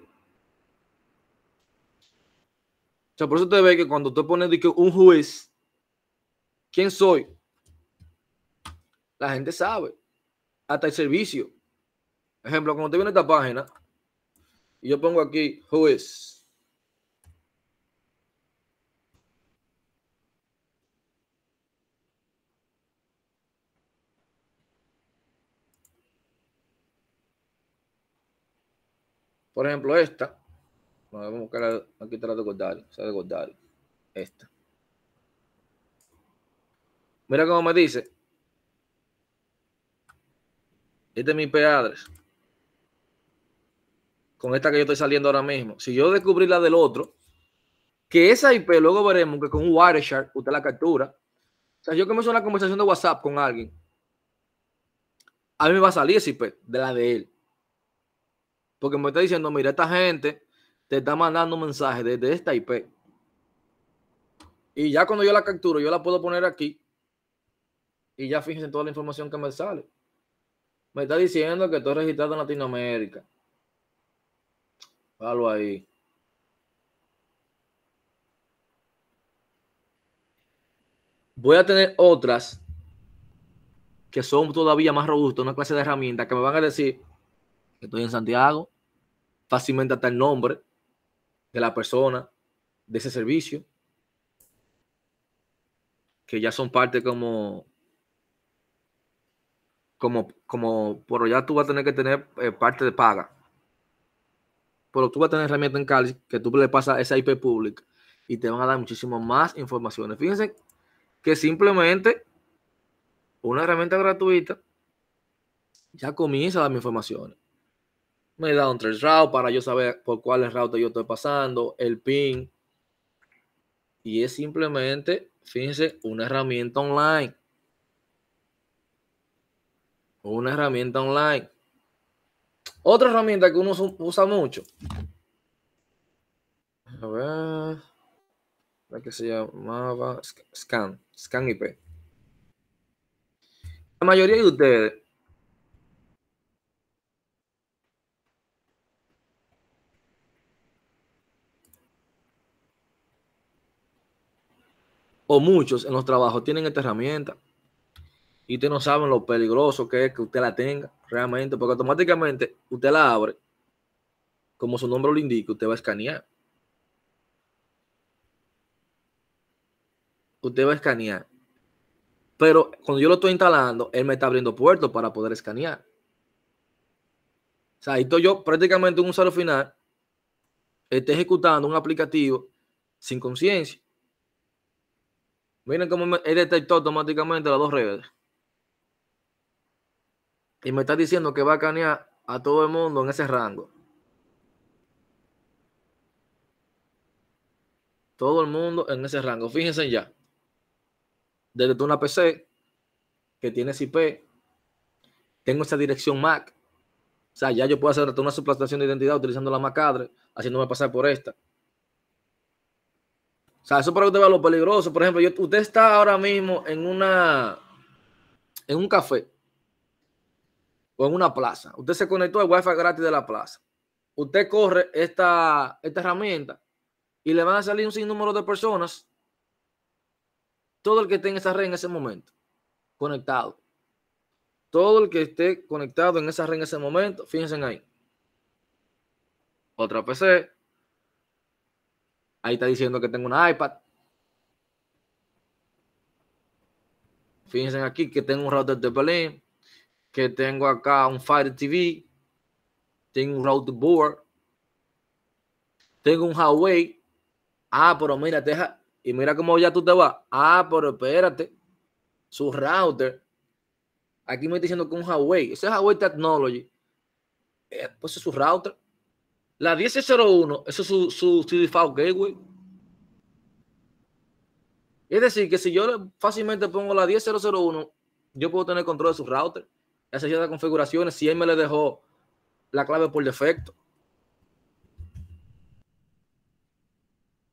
O sea, por eso te ve que cuando usted pone un juez, ¿quién soy? La gente sabe. Hasta el servicio. Ejemplo, cuando te viene esta página y yo pongo aquí who is. Por ejemplo, esta. Vamos a buscar aquí está la de sea de Esta. Mira cómo me dice. Este es mi IP address con esta que yo estoy saliendo ahora mismo, si yo descubrí la del otro, que esa IP luego veremos que con un Wireshark usted la captura. O sea, yo comienzo una conversación de WhatsApp con alguien. A mí me va a salir esa IP de la de él. Porque me está diciendo, mira, esta gente te está mandando un mensaje desde esta IP. Y ya cuando yo la capturo, yo la puedo poner aquí. Y ya fíjense toda la información que me sale. Me está diciendo que estoy registrado en Latinoamérica ahí. Voy a tener otras que son todavía más robustas, una clase de herramientas que me van a decir que estoy en Santiago, fácilmente hasta el nombre de la persona, de ese servicio, que ya son parte como, como, como, por ya tú vas a tener que tener eh, parte de paga pero tú vas a tener herramienta en Cali que tú le pasas esa IP pública y te van a dar muchísimo más informaciones. Fíjense que simplemente una herramienta gratuita ya comienza a darme informaciones. Me da un tres route para yo saber por cuál route yo estoy pasando, el pin. Y es simplemente, fíjense, una herramienta online. Una herramienta online. Otra herramienta que uno usa mucho. A ver. La que se llamaba Scan. Scan IP. La mayoría de ustedes. O muchos en los trabajos tienen esta herramienta y usted no saben lo peligroso que es que usted la tenga realmente, porque automáticamente usted la abre, como su nombre lo indica, usted va a escanear. Usted va a escanear. Pero cuando yo lo estoy instalando, él me está abriendo puertos para poder escanear. O sea, ahí yo prácticamente un usuario final, está ejecutando un aplicativo sin conciencia. Miren cómo él detectó automáticamente las dos redes y me está diciendo que va a canear a todo el mundo en ese rango. Todo el mundo en ese rango. Fíjense ya. Desde una PC que tiene IP, tengo esa dirección MAC. O sea, ya yo puedo hacer una suplantación de identidad utilizando la macadre, haciéndome pasar por esta. O sea, eso para que usted vea lo peligroso. Por ejemplo, yo, usted está ahora mismo en una en un café en una plaza. Usted se conectó al Wi-Fi gratis de la plaza. Usted corre esta, esta herramienta y le van a salir un sinnúmero de personas, todo el que esté en esa red en ese momento, conectado. Todo el que esté conectado en esa red en ese momento, fíjense ahí. Otra PC. Ahí está diciendo que tengo una iPad. Fíjense aquí que tengo un router de Berlín que tengo acá un Fire TV, tengo un Router Board, tengo un Huawei. Ah, pero mira, y mira cómo ya tú te vas. Ah, pero espérate, su router. Aquí me está diciendo que un Huawei, ese es Huawei Technology, eh, pues es su router. La 1001, eso es su, su Gateway. Es decir, que si yo fácilmente pongo la 10.001, yo puedo tener control de su router es la configuraciones si él me le dejó la clave por defecto.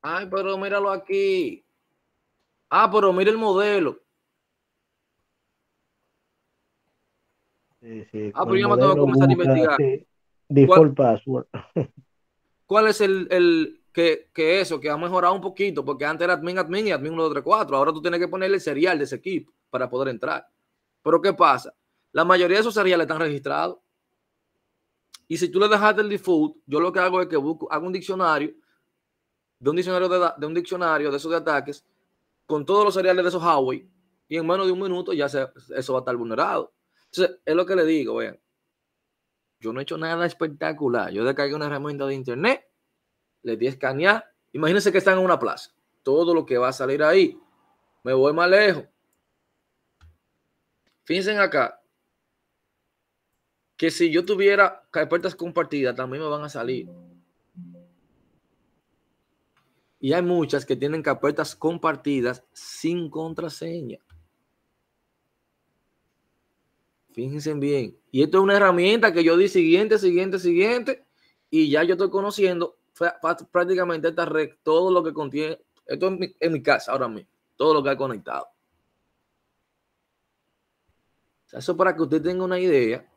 Ay, pero míralo aquí. Ah, pero mira el modelo. ah, pero yo me tengo que comenzar a investigar. Default password. ¿Cuál es el, el que, que, eso, que ha mejorado un poquito? Porque antes era admin, admin y admin 1234. Ahora tú tienes que ponerle el serial de ese equipo para poder entrar. Pero ¿qué pasa? La mayoría de esos seriales están registrados. Y si tú le dejas el default, yo lo que hago es que busco, hago un diccionario, de un diccionario de, un diccionario de esos ataques, con todos los seriales de esos Huawei y en menos de un minuto ya eso va a estar vulnerado. Entonces, es lo que le digo, vean. Yo no he hecho nada espectacular. Yo descargué una herramienta de internet, le di escanear. Imagínense que están en una plaza. Todo lo que va a salir ahí. Me voy más lejos. Fíjense acá que si yo tuviera carpetas compartidas, también me van a salir. Y hay muchas que tienen carpetas compartidas sin contraseña. Fíjense bien. Y esto es una herramienta que yo di siguiente, siguiente, siguiente. Y ya yo estoy conociendo prácticamente esta red, todo lo que contiene. Esto es mi, en mi casa ahora mismo. Todo lo que ha conectado. eso para que usted tenga una idea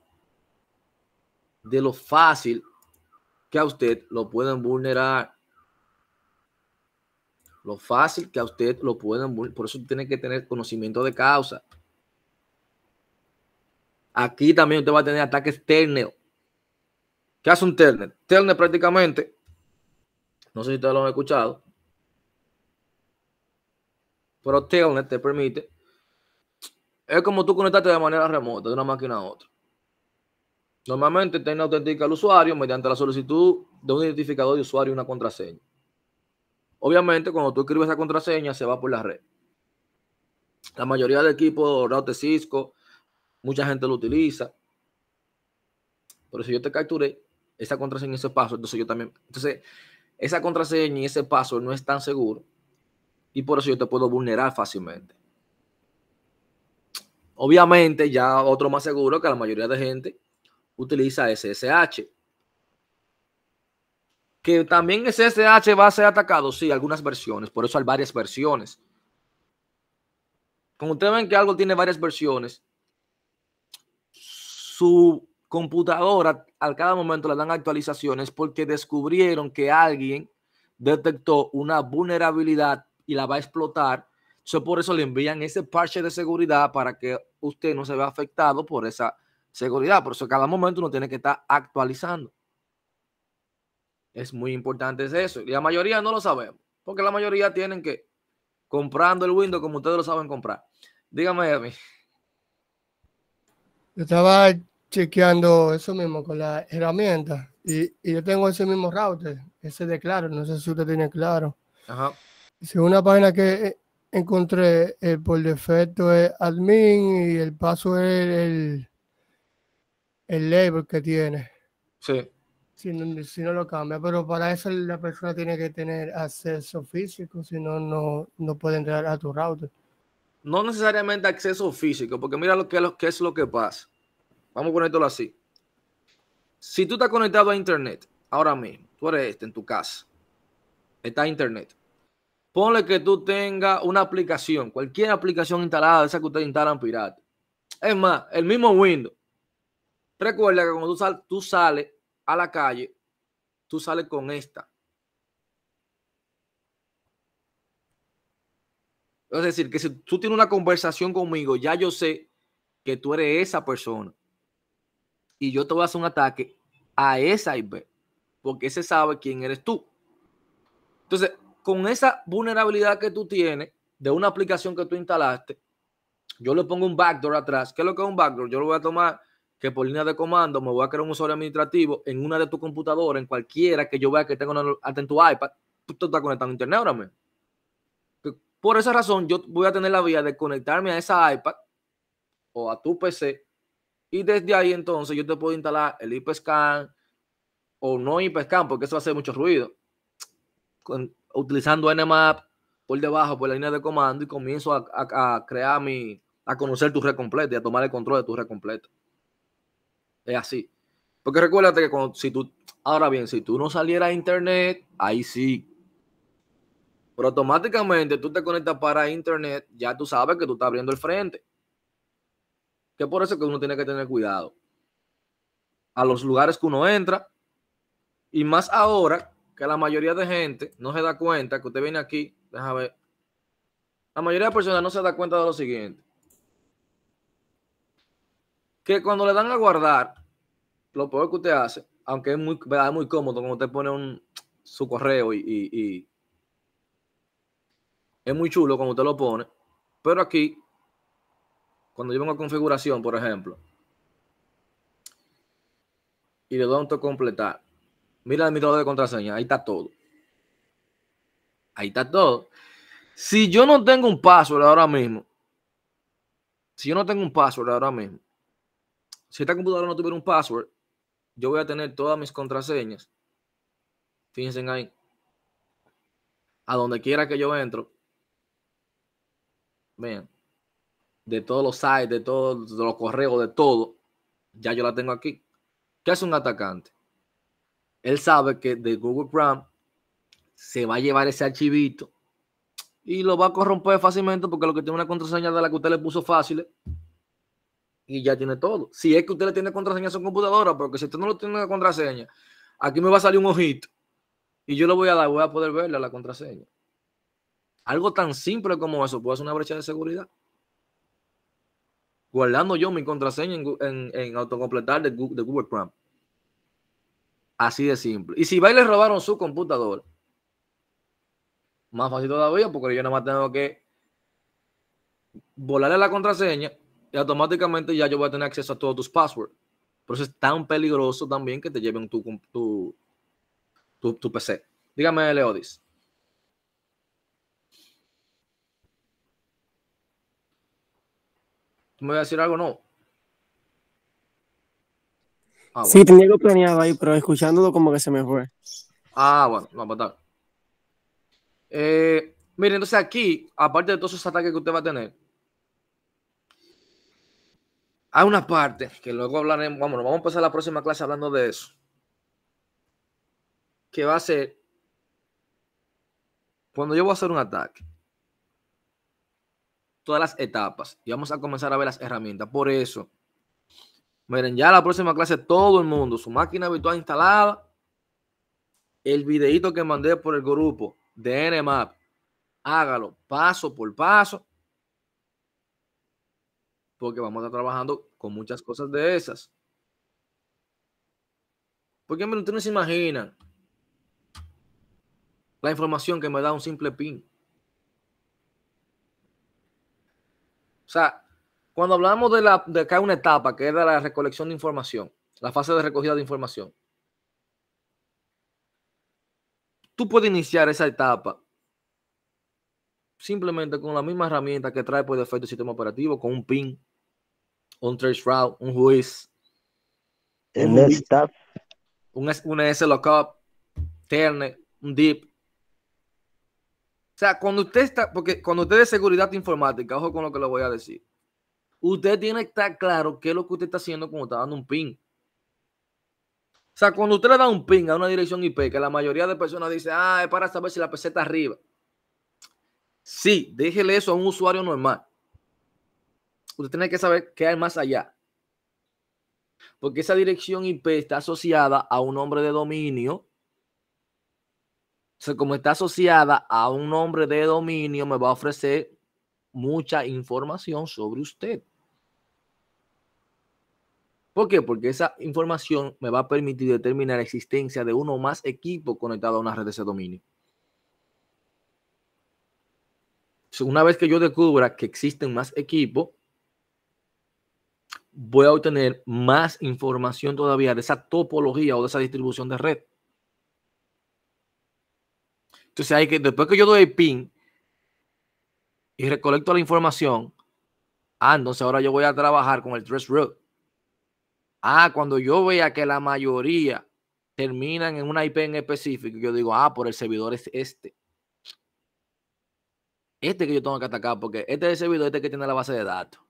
de lo fácil que a usted lo pueden vulnerar. Lo fácil que a usted lo pueden Por eso tiene que tener conocimiento de causa. Aquí también usted va a tener ataques telnet, ¿Qué hace un telnet, telnet prácticamente, no sé si ustedes lo han escuchado, pero Telnet te permite, es como tú conectarte de manera remota, de una máquina a otra. Normalmente tiene autentica al usuario mediante la solicitud de un identificador de usuario y una contraseña. Obviamente, cuando tú escribes esa contraseña, se va por la red. La mayoría del equipo router Cisco, mucha gente lo utiliza. Pero si yo te capturé esa contraseña y ese paso, entonces yo también. Entonces, esa contraseña y ese paso no es tan seguro. Y por eso yo te puedo vulnerar fácilmente. Obviamente, ya otro más seguro que la mayoría de gente utiliza SSH. Que también SSH va a ser atacado, sí, algunas versiones, por eso hay varias versiones. Como ustedes ven que algo tiene varias versiones, su computadora al cada momento le dan actualizaciones porque descubrieron que alguien detectó una vulnerabilidad y la va a explotar. por eso le envían ese parche de seguridad para que usted no se vea afectado por esa seguridad. Por eso cada momento uno tiene que estar actualizando. Es muy importante eso. Y la mayoría no lo sabemos, porque la mayoría tienen que comprando el Windows como ustedes lo saben comprar. Dígame a mí. Yo estaba chequeando eso mismo con la herramienta y, yo tengo ese mismo router, ese de claro, no sé si usted tiene claro. Ajá. Según una página que eh, encontré, el por defecto es admin y el paso es el, el label que tiene. Sí. Si no, lo cambia, pero para eso la persona tiene que tener acceso físico, si no, no, puede entrar a tu router. No necesariamente acceso físico, porque mira lo que, lo que es lo que pasa. Vamos a ponerlo así. Si tú estás conectado a internet ahora mismo, tú eres este en tu casa, está internet. Ponle que tú tengas una aplicación, cualquier aplicación instalada, esa que ustedes instalan pirata. Es más, el mismo Windows Recuerda que cuando tú, sal, tú sales a la calle, tú sales con esta. Es decir, que si tú tienes una conversación conmigo, ya yo sé que tú eres esa persona. Y yo te voy a hacer un ataque a esa IP, porque se sabe quién eres tú. Entonces, con esa vulnerabilidad que tú tienes de una aplicación que tú instalaste, yo le pongo un backdoor atrás. ¿Qué es lo que es un backdoor? Yo lo voy a tomar que por línea de comando me voy a crear un usuario administrativo en una de tus computadoras, en cualquiera que yo vea que tengo en tu iPad, tú estás conectando a internet ahora mismo. Por esa razón, yo voy a tener la vía de conectarme a esa iPad o a tu PC y desde ahí entonces yo te puedo instalar el Scan o no Scan porque eso va a hacer mucho ruido. utilizando NMAP por debajo, por la línea de comando y comienzo a, crear mi, a conocer tu red completa y a tomar el control de tu red completa. Es así. Porque recuérdate que cuando, si tú, ahora bien, si tú no salieras a internet, ahí sí. Pero automáticamente tú te conectas para internet, ya tú sabes que tú estás abriendo el frente. Que por eso que uno tiene que tener cuidado. A los lugares que uno entra. Y más ahora que la mayoría de gente no se da cuenta que usted viene aquí, déjame ver. La mayoría de personas no se da cuenta de lo siguiente que cuando le dan a guardar, lo peor que usted hace, aunque es muy, muy cómodo cuando usted pone su correo y, es muy chulo cuando usted lo pone, pero aquí, cuando yo vengo a configuración, por ejemplo, y le doy a completar, mira el administrador de contraseña, ahí está todo. Ahí está todo. Si yo no tengo un password ahora mismo, si yo no tengo un password ahora mismo, si esta computadora no tuviera un password, yo voy a tener todas mis contraseñas. Fíjense ahí. A donde quiera que yo entro. Vean. De todos los sites, de todos los correos, de todo. Ya yo la tengo aquí. ¿Qué hace un atacante? Él sabe que de Google Chrome se va a llevar ese archivito y lo va a corromper fácilmente porque lo que tiene una contraseña de la que usted le puso fácil y ya tiene todo. Si es que usted le tiene contraseña a su computadora, porque si usted no lo tiene la contraseña, aquí me va a salir un ojito y yo lo voy a dar, voy a poder verle la contraseña. Algo tan simple como eso puede ser una brecha de seguridad. Guardando yo mi contraseña en, en, autocompletar de Google, de Google Chrome. Así de simple. Y si va y le robaron su computadora, más fácil todavía, porque yo nada más tengo que volarle la contraseña y automáticamente ya yo voy a tener acceso a todos tus passwords. Por eso es tan peligroso también que te lleven tu, tu, PC. Dígame, Leodis. me voy a decir algo? No. Ah, sí, tenía algo planeado ahí, pero escuchándolo como que se me fue. Ah, bueno, no, va a estar. Eh, miren, entonces aquí, aparte de todos esos ataques que usted va a tener, hay ah, una parte que luego hablaremos, vamos, vamos a a la próxima clase hablando de eso, que va a ser cuando yo voy a hacer un ataque, todas las etapas, y vamos a comenzar a ver las herramientas. Por eso, miren, ya la próxima clase todo el mundo, su máquina virtual instalada, el videito que mandé por el grupo de NMAP, hágalo paso por paso porque vamos a estar trabajando con muchas cosas de esas. Porque ustedes no se imaginan la información que me da un simple pin. O sea, cuando hablamos de, la, de acá una etapa que de la recolección de información, la fase de recogida de información, tú puedes iniciar esa etapa simplemente con la misma herramienta que trae por pues, defecto el sistema operativo, con un pin un Trace Route, un Ruiz. Un, un, un S Lockup, Terne, un Deep. O sea, cuando usted está, porque cuando usted es seguridad informática, ojo con lo que le voy a decir. Usted tiene que estar claro qué es lo que usted está haciendo cuando está dando un ping. O sea, cuando usted le da un ping a una dirección IP, que la mayoría de personas dice, ah, es para saber si la PC está arriba. Sí, déjele eso a un usuario normal usted tiene que saber qué hay más allá. Porque esa dirección IP está asociada a un nombre de dominio. O como está asociada a un nombre de dominio, me va a ofrecer mucha información sobre usted. ¿Por qué? Porque esa información me va a permitir determinar la existencia de uno o más equipos conectados a una red de ese dominio. Una vez que yo descubra que existen más equipos, voy a obtener más información todavía de esa topología o de esa distribución de red. Entonces hay que, después que yo doy el pin y recolecto la información, ah, entonces ahora yo voy a trabajar con el dress Ah, cuando yo vea que la mayoría terminan en una IP en específico, yo digo, ah, por el servidor es este. Este que yo tengo que atacar, porque este es el servidor, este que tiene la base de datos.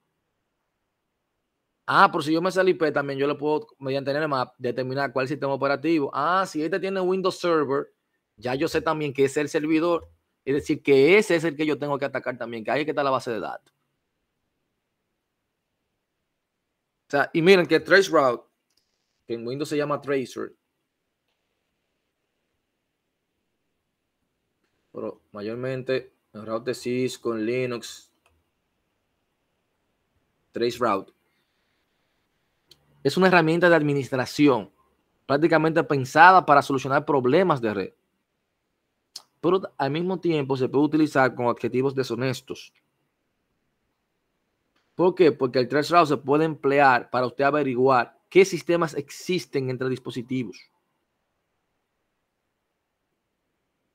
Ah, por si yo me salí IP también, yo le puedo, mediante NMAP, determinar cuál sistema operativo. Ah, si este tiene Windows Server, ya yo sé también que es el servidor. Es decir, que ese es el que yo tengo que atacar también, que ahí que está la base de datos. O sea, y miren que Traceroute, que en Windows se llama Tracer, pero mayormente en route de Cisco, en Linux, Traceroute es una herramienta de administración prácticamente pensada para solucionar problemas de red. Pero al mismo tiempo se puede utilizar con adjetivos deshonestos. ¿Por qué? Porque el tres se puede emplear para usted averiguar qué sistemas existen entre dispositivos.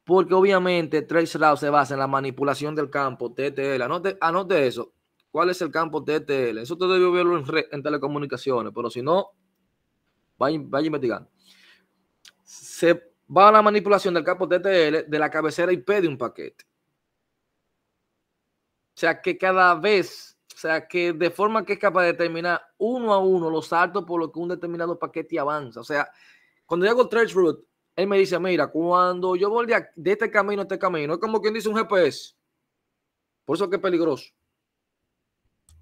Porque obviamente tres Route se basa en la manipulación del campo, TTL. Anote, anote eso cuál es el campo TTL. Eso te debió verlo en, telecomunicaciones, pero si no, vaya, investigando. Se va a la manipulación del campo TTL de la cabecera IP de un paquete. O sea que cada vez, o sea que de forma que es capaz de determinar uno a uno los saltos por lo que un determinado paquete avanza. O sea, cuando yo hago Trace Route, él me dice, mira, cuando yo voy de, este camino a este camino, es como quien dice un GPS. Por eso que es peligroso.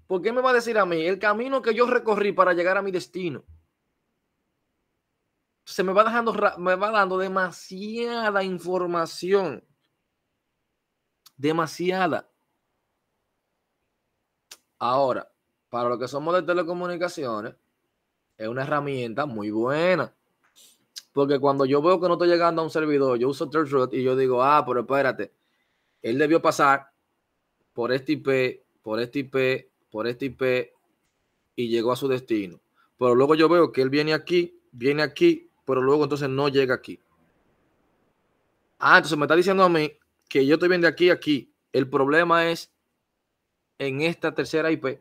¿Por qué me va a decir a mí el camino que yo recorrí para llegar a mi destino. Se me va dejando, me va dando demasiada información. Demasiada. Ahora, para lo que somos de telecomunicaciones, es una herramienta muy buena. Porque cuando yo veo que no estoy llegando a un servidor, yo uso Traceroute y yo digo, ah, pero espérate, él debió pasar por este IP, por este IP, por este IP y llegó a su destino. Pero luego yo veo que él viene aquí, viene aquí, pero luego entonces no llega aquí. Ah, entonces me está diciendo a mí que yo estoy bien de aquí aquí. El problema es en esta tercera IP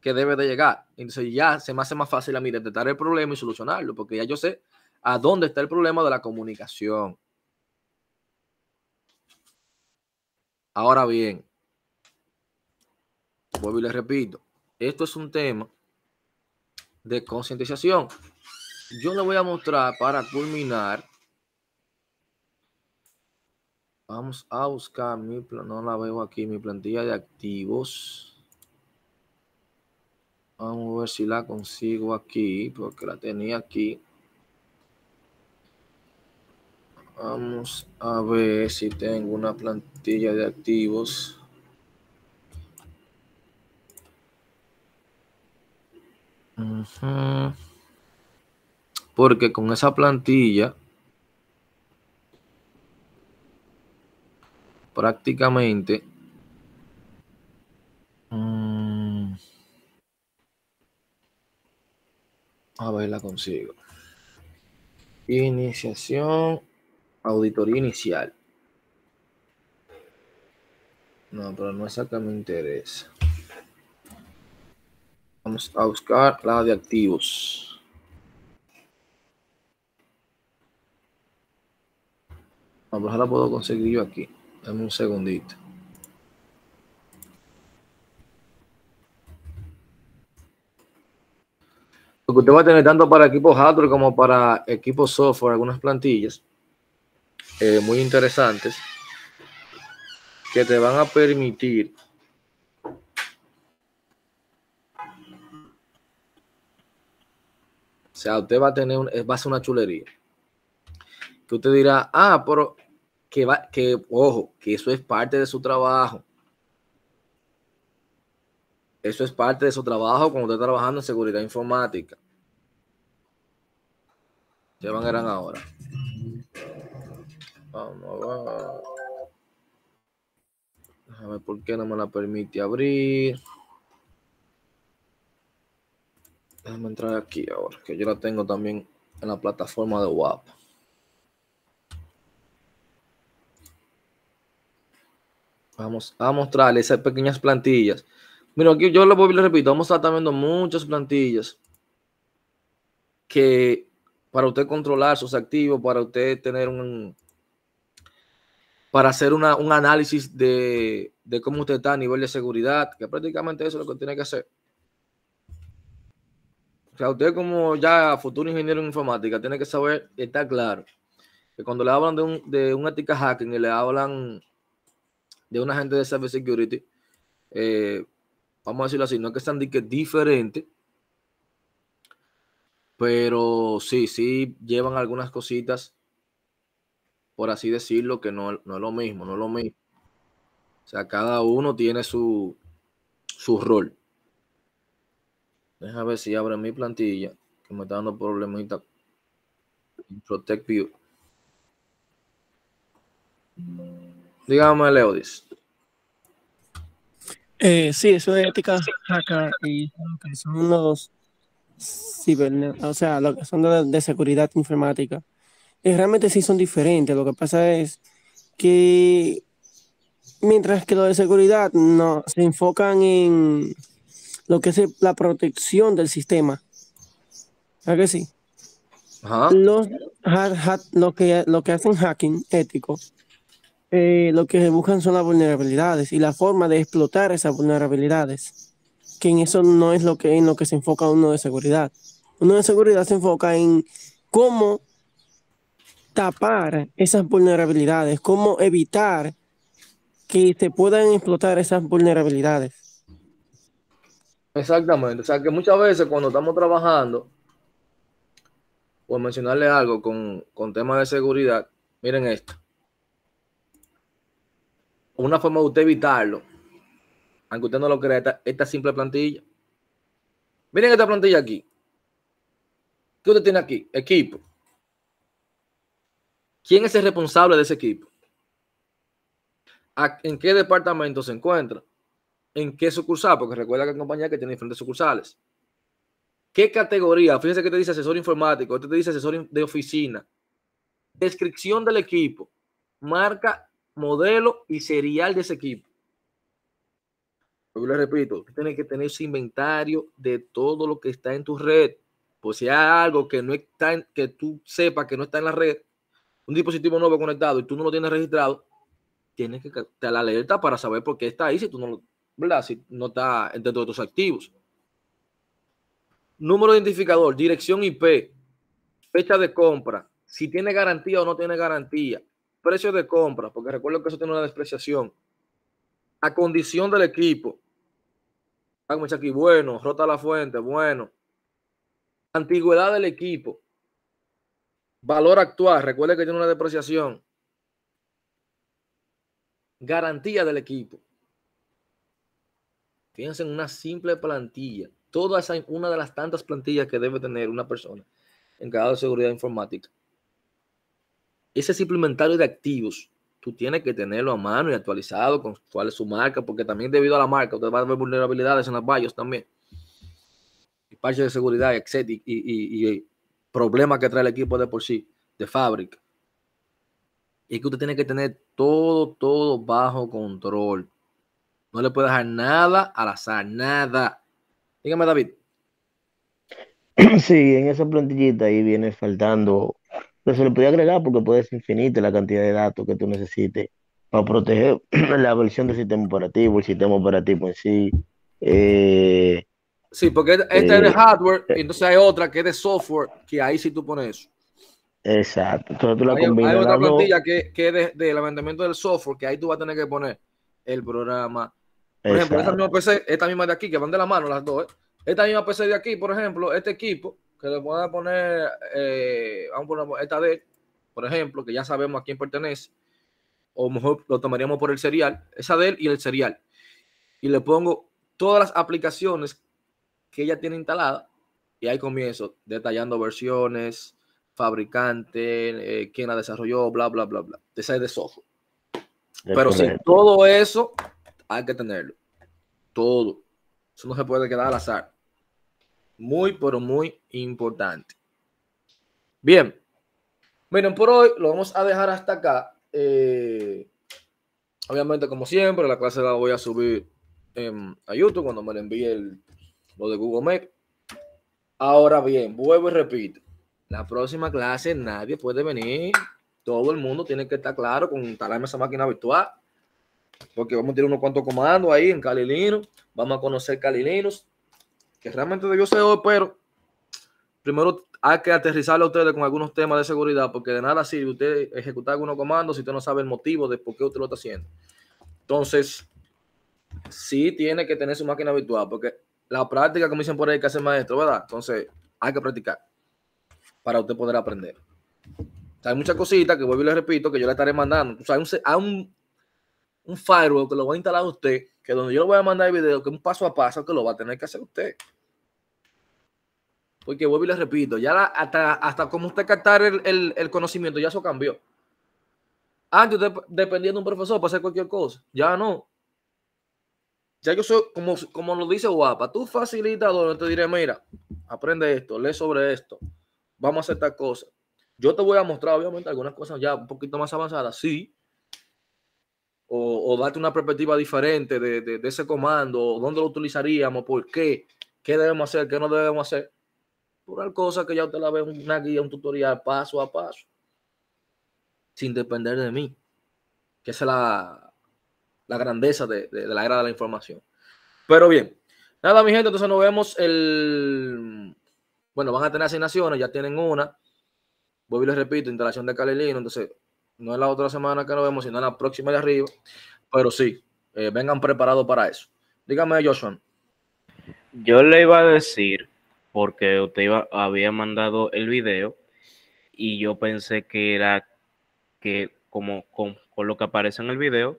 que debe de llegar. Entonces ya se me hace más fácil a mí detectar el problema y solucionarlo, porque ya yo sé a dónde está el problema de la comunicación. Ahora bien, vuelvo y les repito, esto es un tema de concientización. Yo le voy a mostrar para culminar. Vamos a buscar mi no la veo aquí, mi plantilla de activos. Vamos a ver si la consigo aquí, porque la tenía aquí. Vamos a ver si tengo una plantilla de activos. Porque con esa plantilla prácticamente mm, a ver la consigo iniciación auditoría inicial no pero no es esa que me interesa a buscar la de activos. Vamos, la puedo conseguir yo aquí. Dame un segundito. Porque usted va a tener tanto para equipos hardware como para equipos software, algunas plantillas eh, muy interesantes que te van a permitir O sea, usted va a tener, un, va a ser una chulería. Que usted dirá, ah, pero que va, que, ojo, que eso es parte de su trabajo. Eso es parte de su trabajo cuando usted está trabajando en seguridad informática. van ya a eran ahora. Vamos a ver. Déjame por qué no me la permite abrir. Déjame entrar aquí ahora, que yo la tengo también en la plataforma de WAP. Vamos a mostrarle esas pequeñas plantillas. Mira, aquí yo lo voy repito, vamos a estar viendo muchas plantillas que para usted controlar sus activos, para usted tener un, para hacer un análisis de, de, cómo usted está a nivel de seguridad, que prácticamente eso es lo que tiene que hacer sea, usted como ya futuro ingeniero en informática tiene que saber, está claro, que cuando le hablan de un, de un ética hacking y le hablan de un agente de service security, eh, vamos a decirlo así, no es que están diferentes, diferente, pero sí, sí llevan algunas cositas, por así decirlo, que no, es lo mismo, no es lo mismo. O sea, cada uno tiene su rol. Déjame ver si abre mi plantilla, que me está dando problemita. Protect View. Dígame, Leodis. Eh, sí, eso de ética hacker y son los o sea, lo que son de, seguridad informática. es eh, realmente sí son diferentes. Lo que pasa es que mientras que lo de seguridad no se enfocan en lo que es la protección del sistema. ¿A que sí? Los, lo, que, lo que hacen hacking ético, eh, lo que buscan son las vulnerabilidades y la forma de explotar esas vulnerabilidades, que en eso no es lo que, en lo que se enfoca uno de seguridad. Uno de seguridad se enfoca en cómo tapar esas vulnerabilidades, cómo evitar que se puedan explotar esas vulnerabilidades. Exactamente, o sea que muchas veces cuando estamos trabajando, o mencionarle algo con, con temas de seguridad, miren esto. Una forma de usted evitarlo, aunque usted no lo crea, esta, esta simple plantilla. Miren esta plantilla aquí. ¿Qué usted tiene aquí? Equipo. ¿Quién es el responsable de ese equipo? ¿En qué departamento se encuentra? en qué sucursal, porque recuerda que la compañía que tiene diferentes sucursales. ¿Qué categoría? Fíjense que te dice asesor informático, este te dice asesor de oficina. Descripción del equipo, marca, modelo y serial de ese equipo. Yo le repito, tienes que tener su inventario de todo lo que está en tu red. Pues si hay algo que no está que tú sepas que no está en la red, un dispositivo nuevo conectado y tú no lo tienes registrado, tienes que estar alerta para saber por qué está ahí si tú no lo, si no está dentro de tus activos. Número de identificador, dirección IP, fecha de compra, si tiene garantía o no tiene garantía, precio de compra, porque recuerdo que eso tiene una despreciación, A condición del equipo. Ah, aquí, bueno, rota la fuente, bueno. Antigüedad del equipo. Valor actual, recuerde que tiene una depreciación. Garantía del equipo. Fíjense en una simple plantilla. Toda esa, una de las tantas plantillas que debe tener una persona encargada de seguridad informática. Ese simple inventario de activos, tú tienes que tenerlo a mano y actualizado con cuál es su marca, porque también debido a la marca, usted va a ver vulnerabilidades en las vallas también. Y de seguridad, etc. Y, problemas que trae el equipo de por sí, de fábrica. Y es que usted tiene que tener todo, todo bajo control. No le puede dejar nada al azar, nada. Dígame, David. Sí, en esa plantillita ahí viene faltando. Pero se le puede agregar porque puede ser infinita la cantidad de datos que tú necesites para proteger la versión del sistema operativo, el sistema operativo en sí. Eh, sí, porque esta este es de eh, hardware, eh. entonces hay otra que es de software, que ahí sí tú pones eso. Exacto. Entonces tú la combinas. Hay otra plantilla que, es de, aventamiento del software, que ahí tú vas a tener que poner el programa, por ejemplo, esta misma PC, esta misma de aquí, que van de la mano las dos. ¿eh? Esta misma PC de aquí, por ejemplo, este equipo, que le voy a poner, eh, vamos a poner esta de, por ejemplo, que ya sabemos a quién pertenece, o mejor lo tomaríamos por el serial, esa de él y el serial. Y le pongo todas las aplicaciones que ella tiene instalada y ahí comienzo detallando versiones, fabricante, eh, quién la desarrolló, bla, bla, bla, bla. Esa es de software. Pero si todo eso, hay que tenerlo. Todo. Eso no se puede quedar al azar. Muy, pero muy importante. Bien. Miren, por hoy lo vamos a dejar hasta acá. Eh, obviamente, como siempre, la clase la voy a subir a YouTube cuando me la envíe el, lo de Google Maps. Ahora bien, vuelvo y repito. La próxima clase nadie puede venir. Todo el mundo tiene que estar claro con instalarme esa máquina virtual porque vamos a tener unos cuantos comandos ahí en Calilino, vamos a conocer Calilinos, que realmente de Dios se hoy, pero primero hay que aterrizarle a ustedes con algunos temas de seguridad, porque de nada sirve usted ejecutar algunos comandos si usted no sabe el motivo de por qué usted lo está haciendo. Entonces, sí tiene que tener su máquina virtual. porque la práctica, como dicen por ahí, que hace el maestro, ¿verdad? Entonces, hay que practicar para usted poder aprender. hay muchas cositas que vuelvo y les repito que yo le estaré mandando. O hay un, un firewall que lo va a instalar usted, que donde yo le voy a mandar el video, que un paso a paso que lo va a tener que hacer usted. Porque vuelvo y le repito, ya hasta, hasta como usted captar el, el, conocimiento, ya eso cambió. Antes dependiendo de un profesor para hacer cualquier cosa, ya no. Ya yo soy, como, como lo dice Guapa, tú facilitador, te diré, mira, aprende esto, lee sobre esto, vamos a hacer estas cosas. Yo te voy a mostrar, obviamente, algunas cosas ya un poquito más avanzadas, sí, o, darte una perspectiva diferente de, de, ese comando, dónde lo utilizaríamos, por qué, qué debemos hacer, qué no debemos hacer. Por cosa que ya usted la ve una guía, un tutorial paso a paso, sin depender de mí, que esa es la, grandeza de, la era de la información. Pero bien, nada, mi gente, entonces nos vemos el. Bueno, van a tener asignaciones, ya tienen una. Voy y les repito, instalación de Calelino, entonces no es la otra semana que nos vemos, sino la próxima de arriba. Pero sí, eh, vengan preparados para eso. Dígame, Joshua. Yo le iba a decir, porque usted iba, había mandado el video y yo pensé que era que como con, lo que aparece en el video,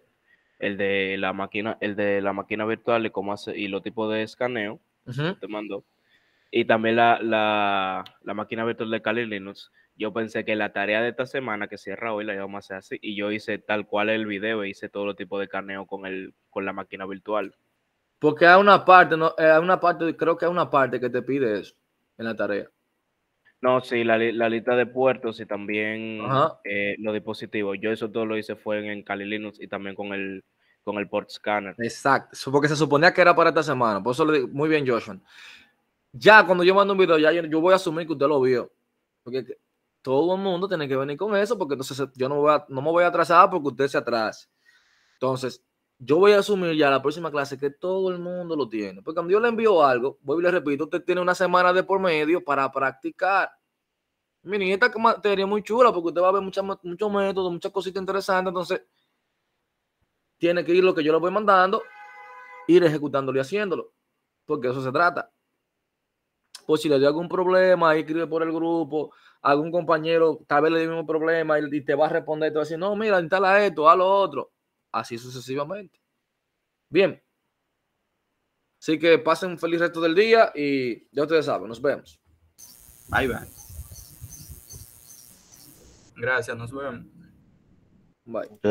el de la máquina, el de la máquina virtual y cómo hace y lo tipo de escaneo que te mandó. Y también la, la máquina virtual de Kali Linux yo pensé que la tarea de esta semana que cierra hoy la íbamos a hacer así y yo hice tal cual el video, hice todo tipo de carneo con, el, con la máquina virtual. Porque hay una parte, no, eh, hay una parte, creo que hay una parte que te pide eso en la tarea. No, sí, la, lista de puertos y también eh, los dispositivos. Yo eso todo lo hice fue en, en Kali Linux y también con el, con el port scanner. Exacto, porque se suponía que era para esta semana. Por eso le digo, muy bien, Joshua. Ya cuando yo mando un video, ya yo, yo voy a asumir que usted lo vio. Porque todo el mundo tiene que venir con eso, porque entonces yo no, voy a, no me voy a atrasar porque usted se atrase. Entonces, yo voy a asumir ya la próxima clase que todo el mundo lo tiene. Porque cuando yo le envío algo, voy y le repito, usted tiene una semana de por medio para practicar. Miren, esta materia es muy chula porque usted va a ver muchos métodos, muchas cositas interesantes. Entonces, tiene que ir lo que yo le voy mandando, ir ejecutándolo y haciéndolo. Porque eso se trata. Pues si le dio algún problema, escribe por el grupo, algún compañero tal vez le dio problema y, te va a responder todo te va a decir, no, mira, instala esto, haz lo otro. Así sucesivamente. Bien. Así que pasen un feliz resto del día y ya ustedes saben, nos vemos. Bye, bye. Gracias, nos vemos. Bye.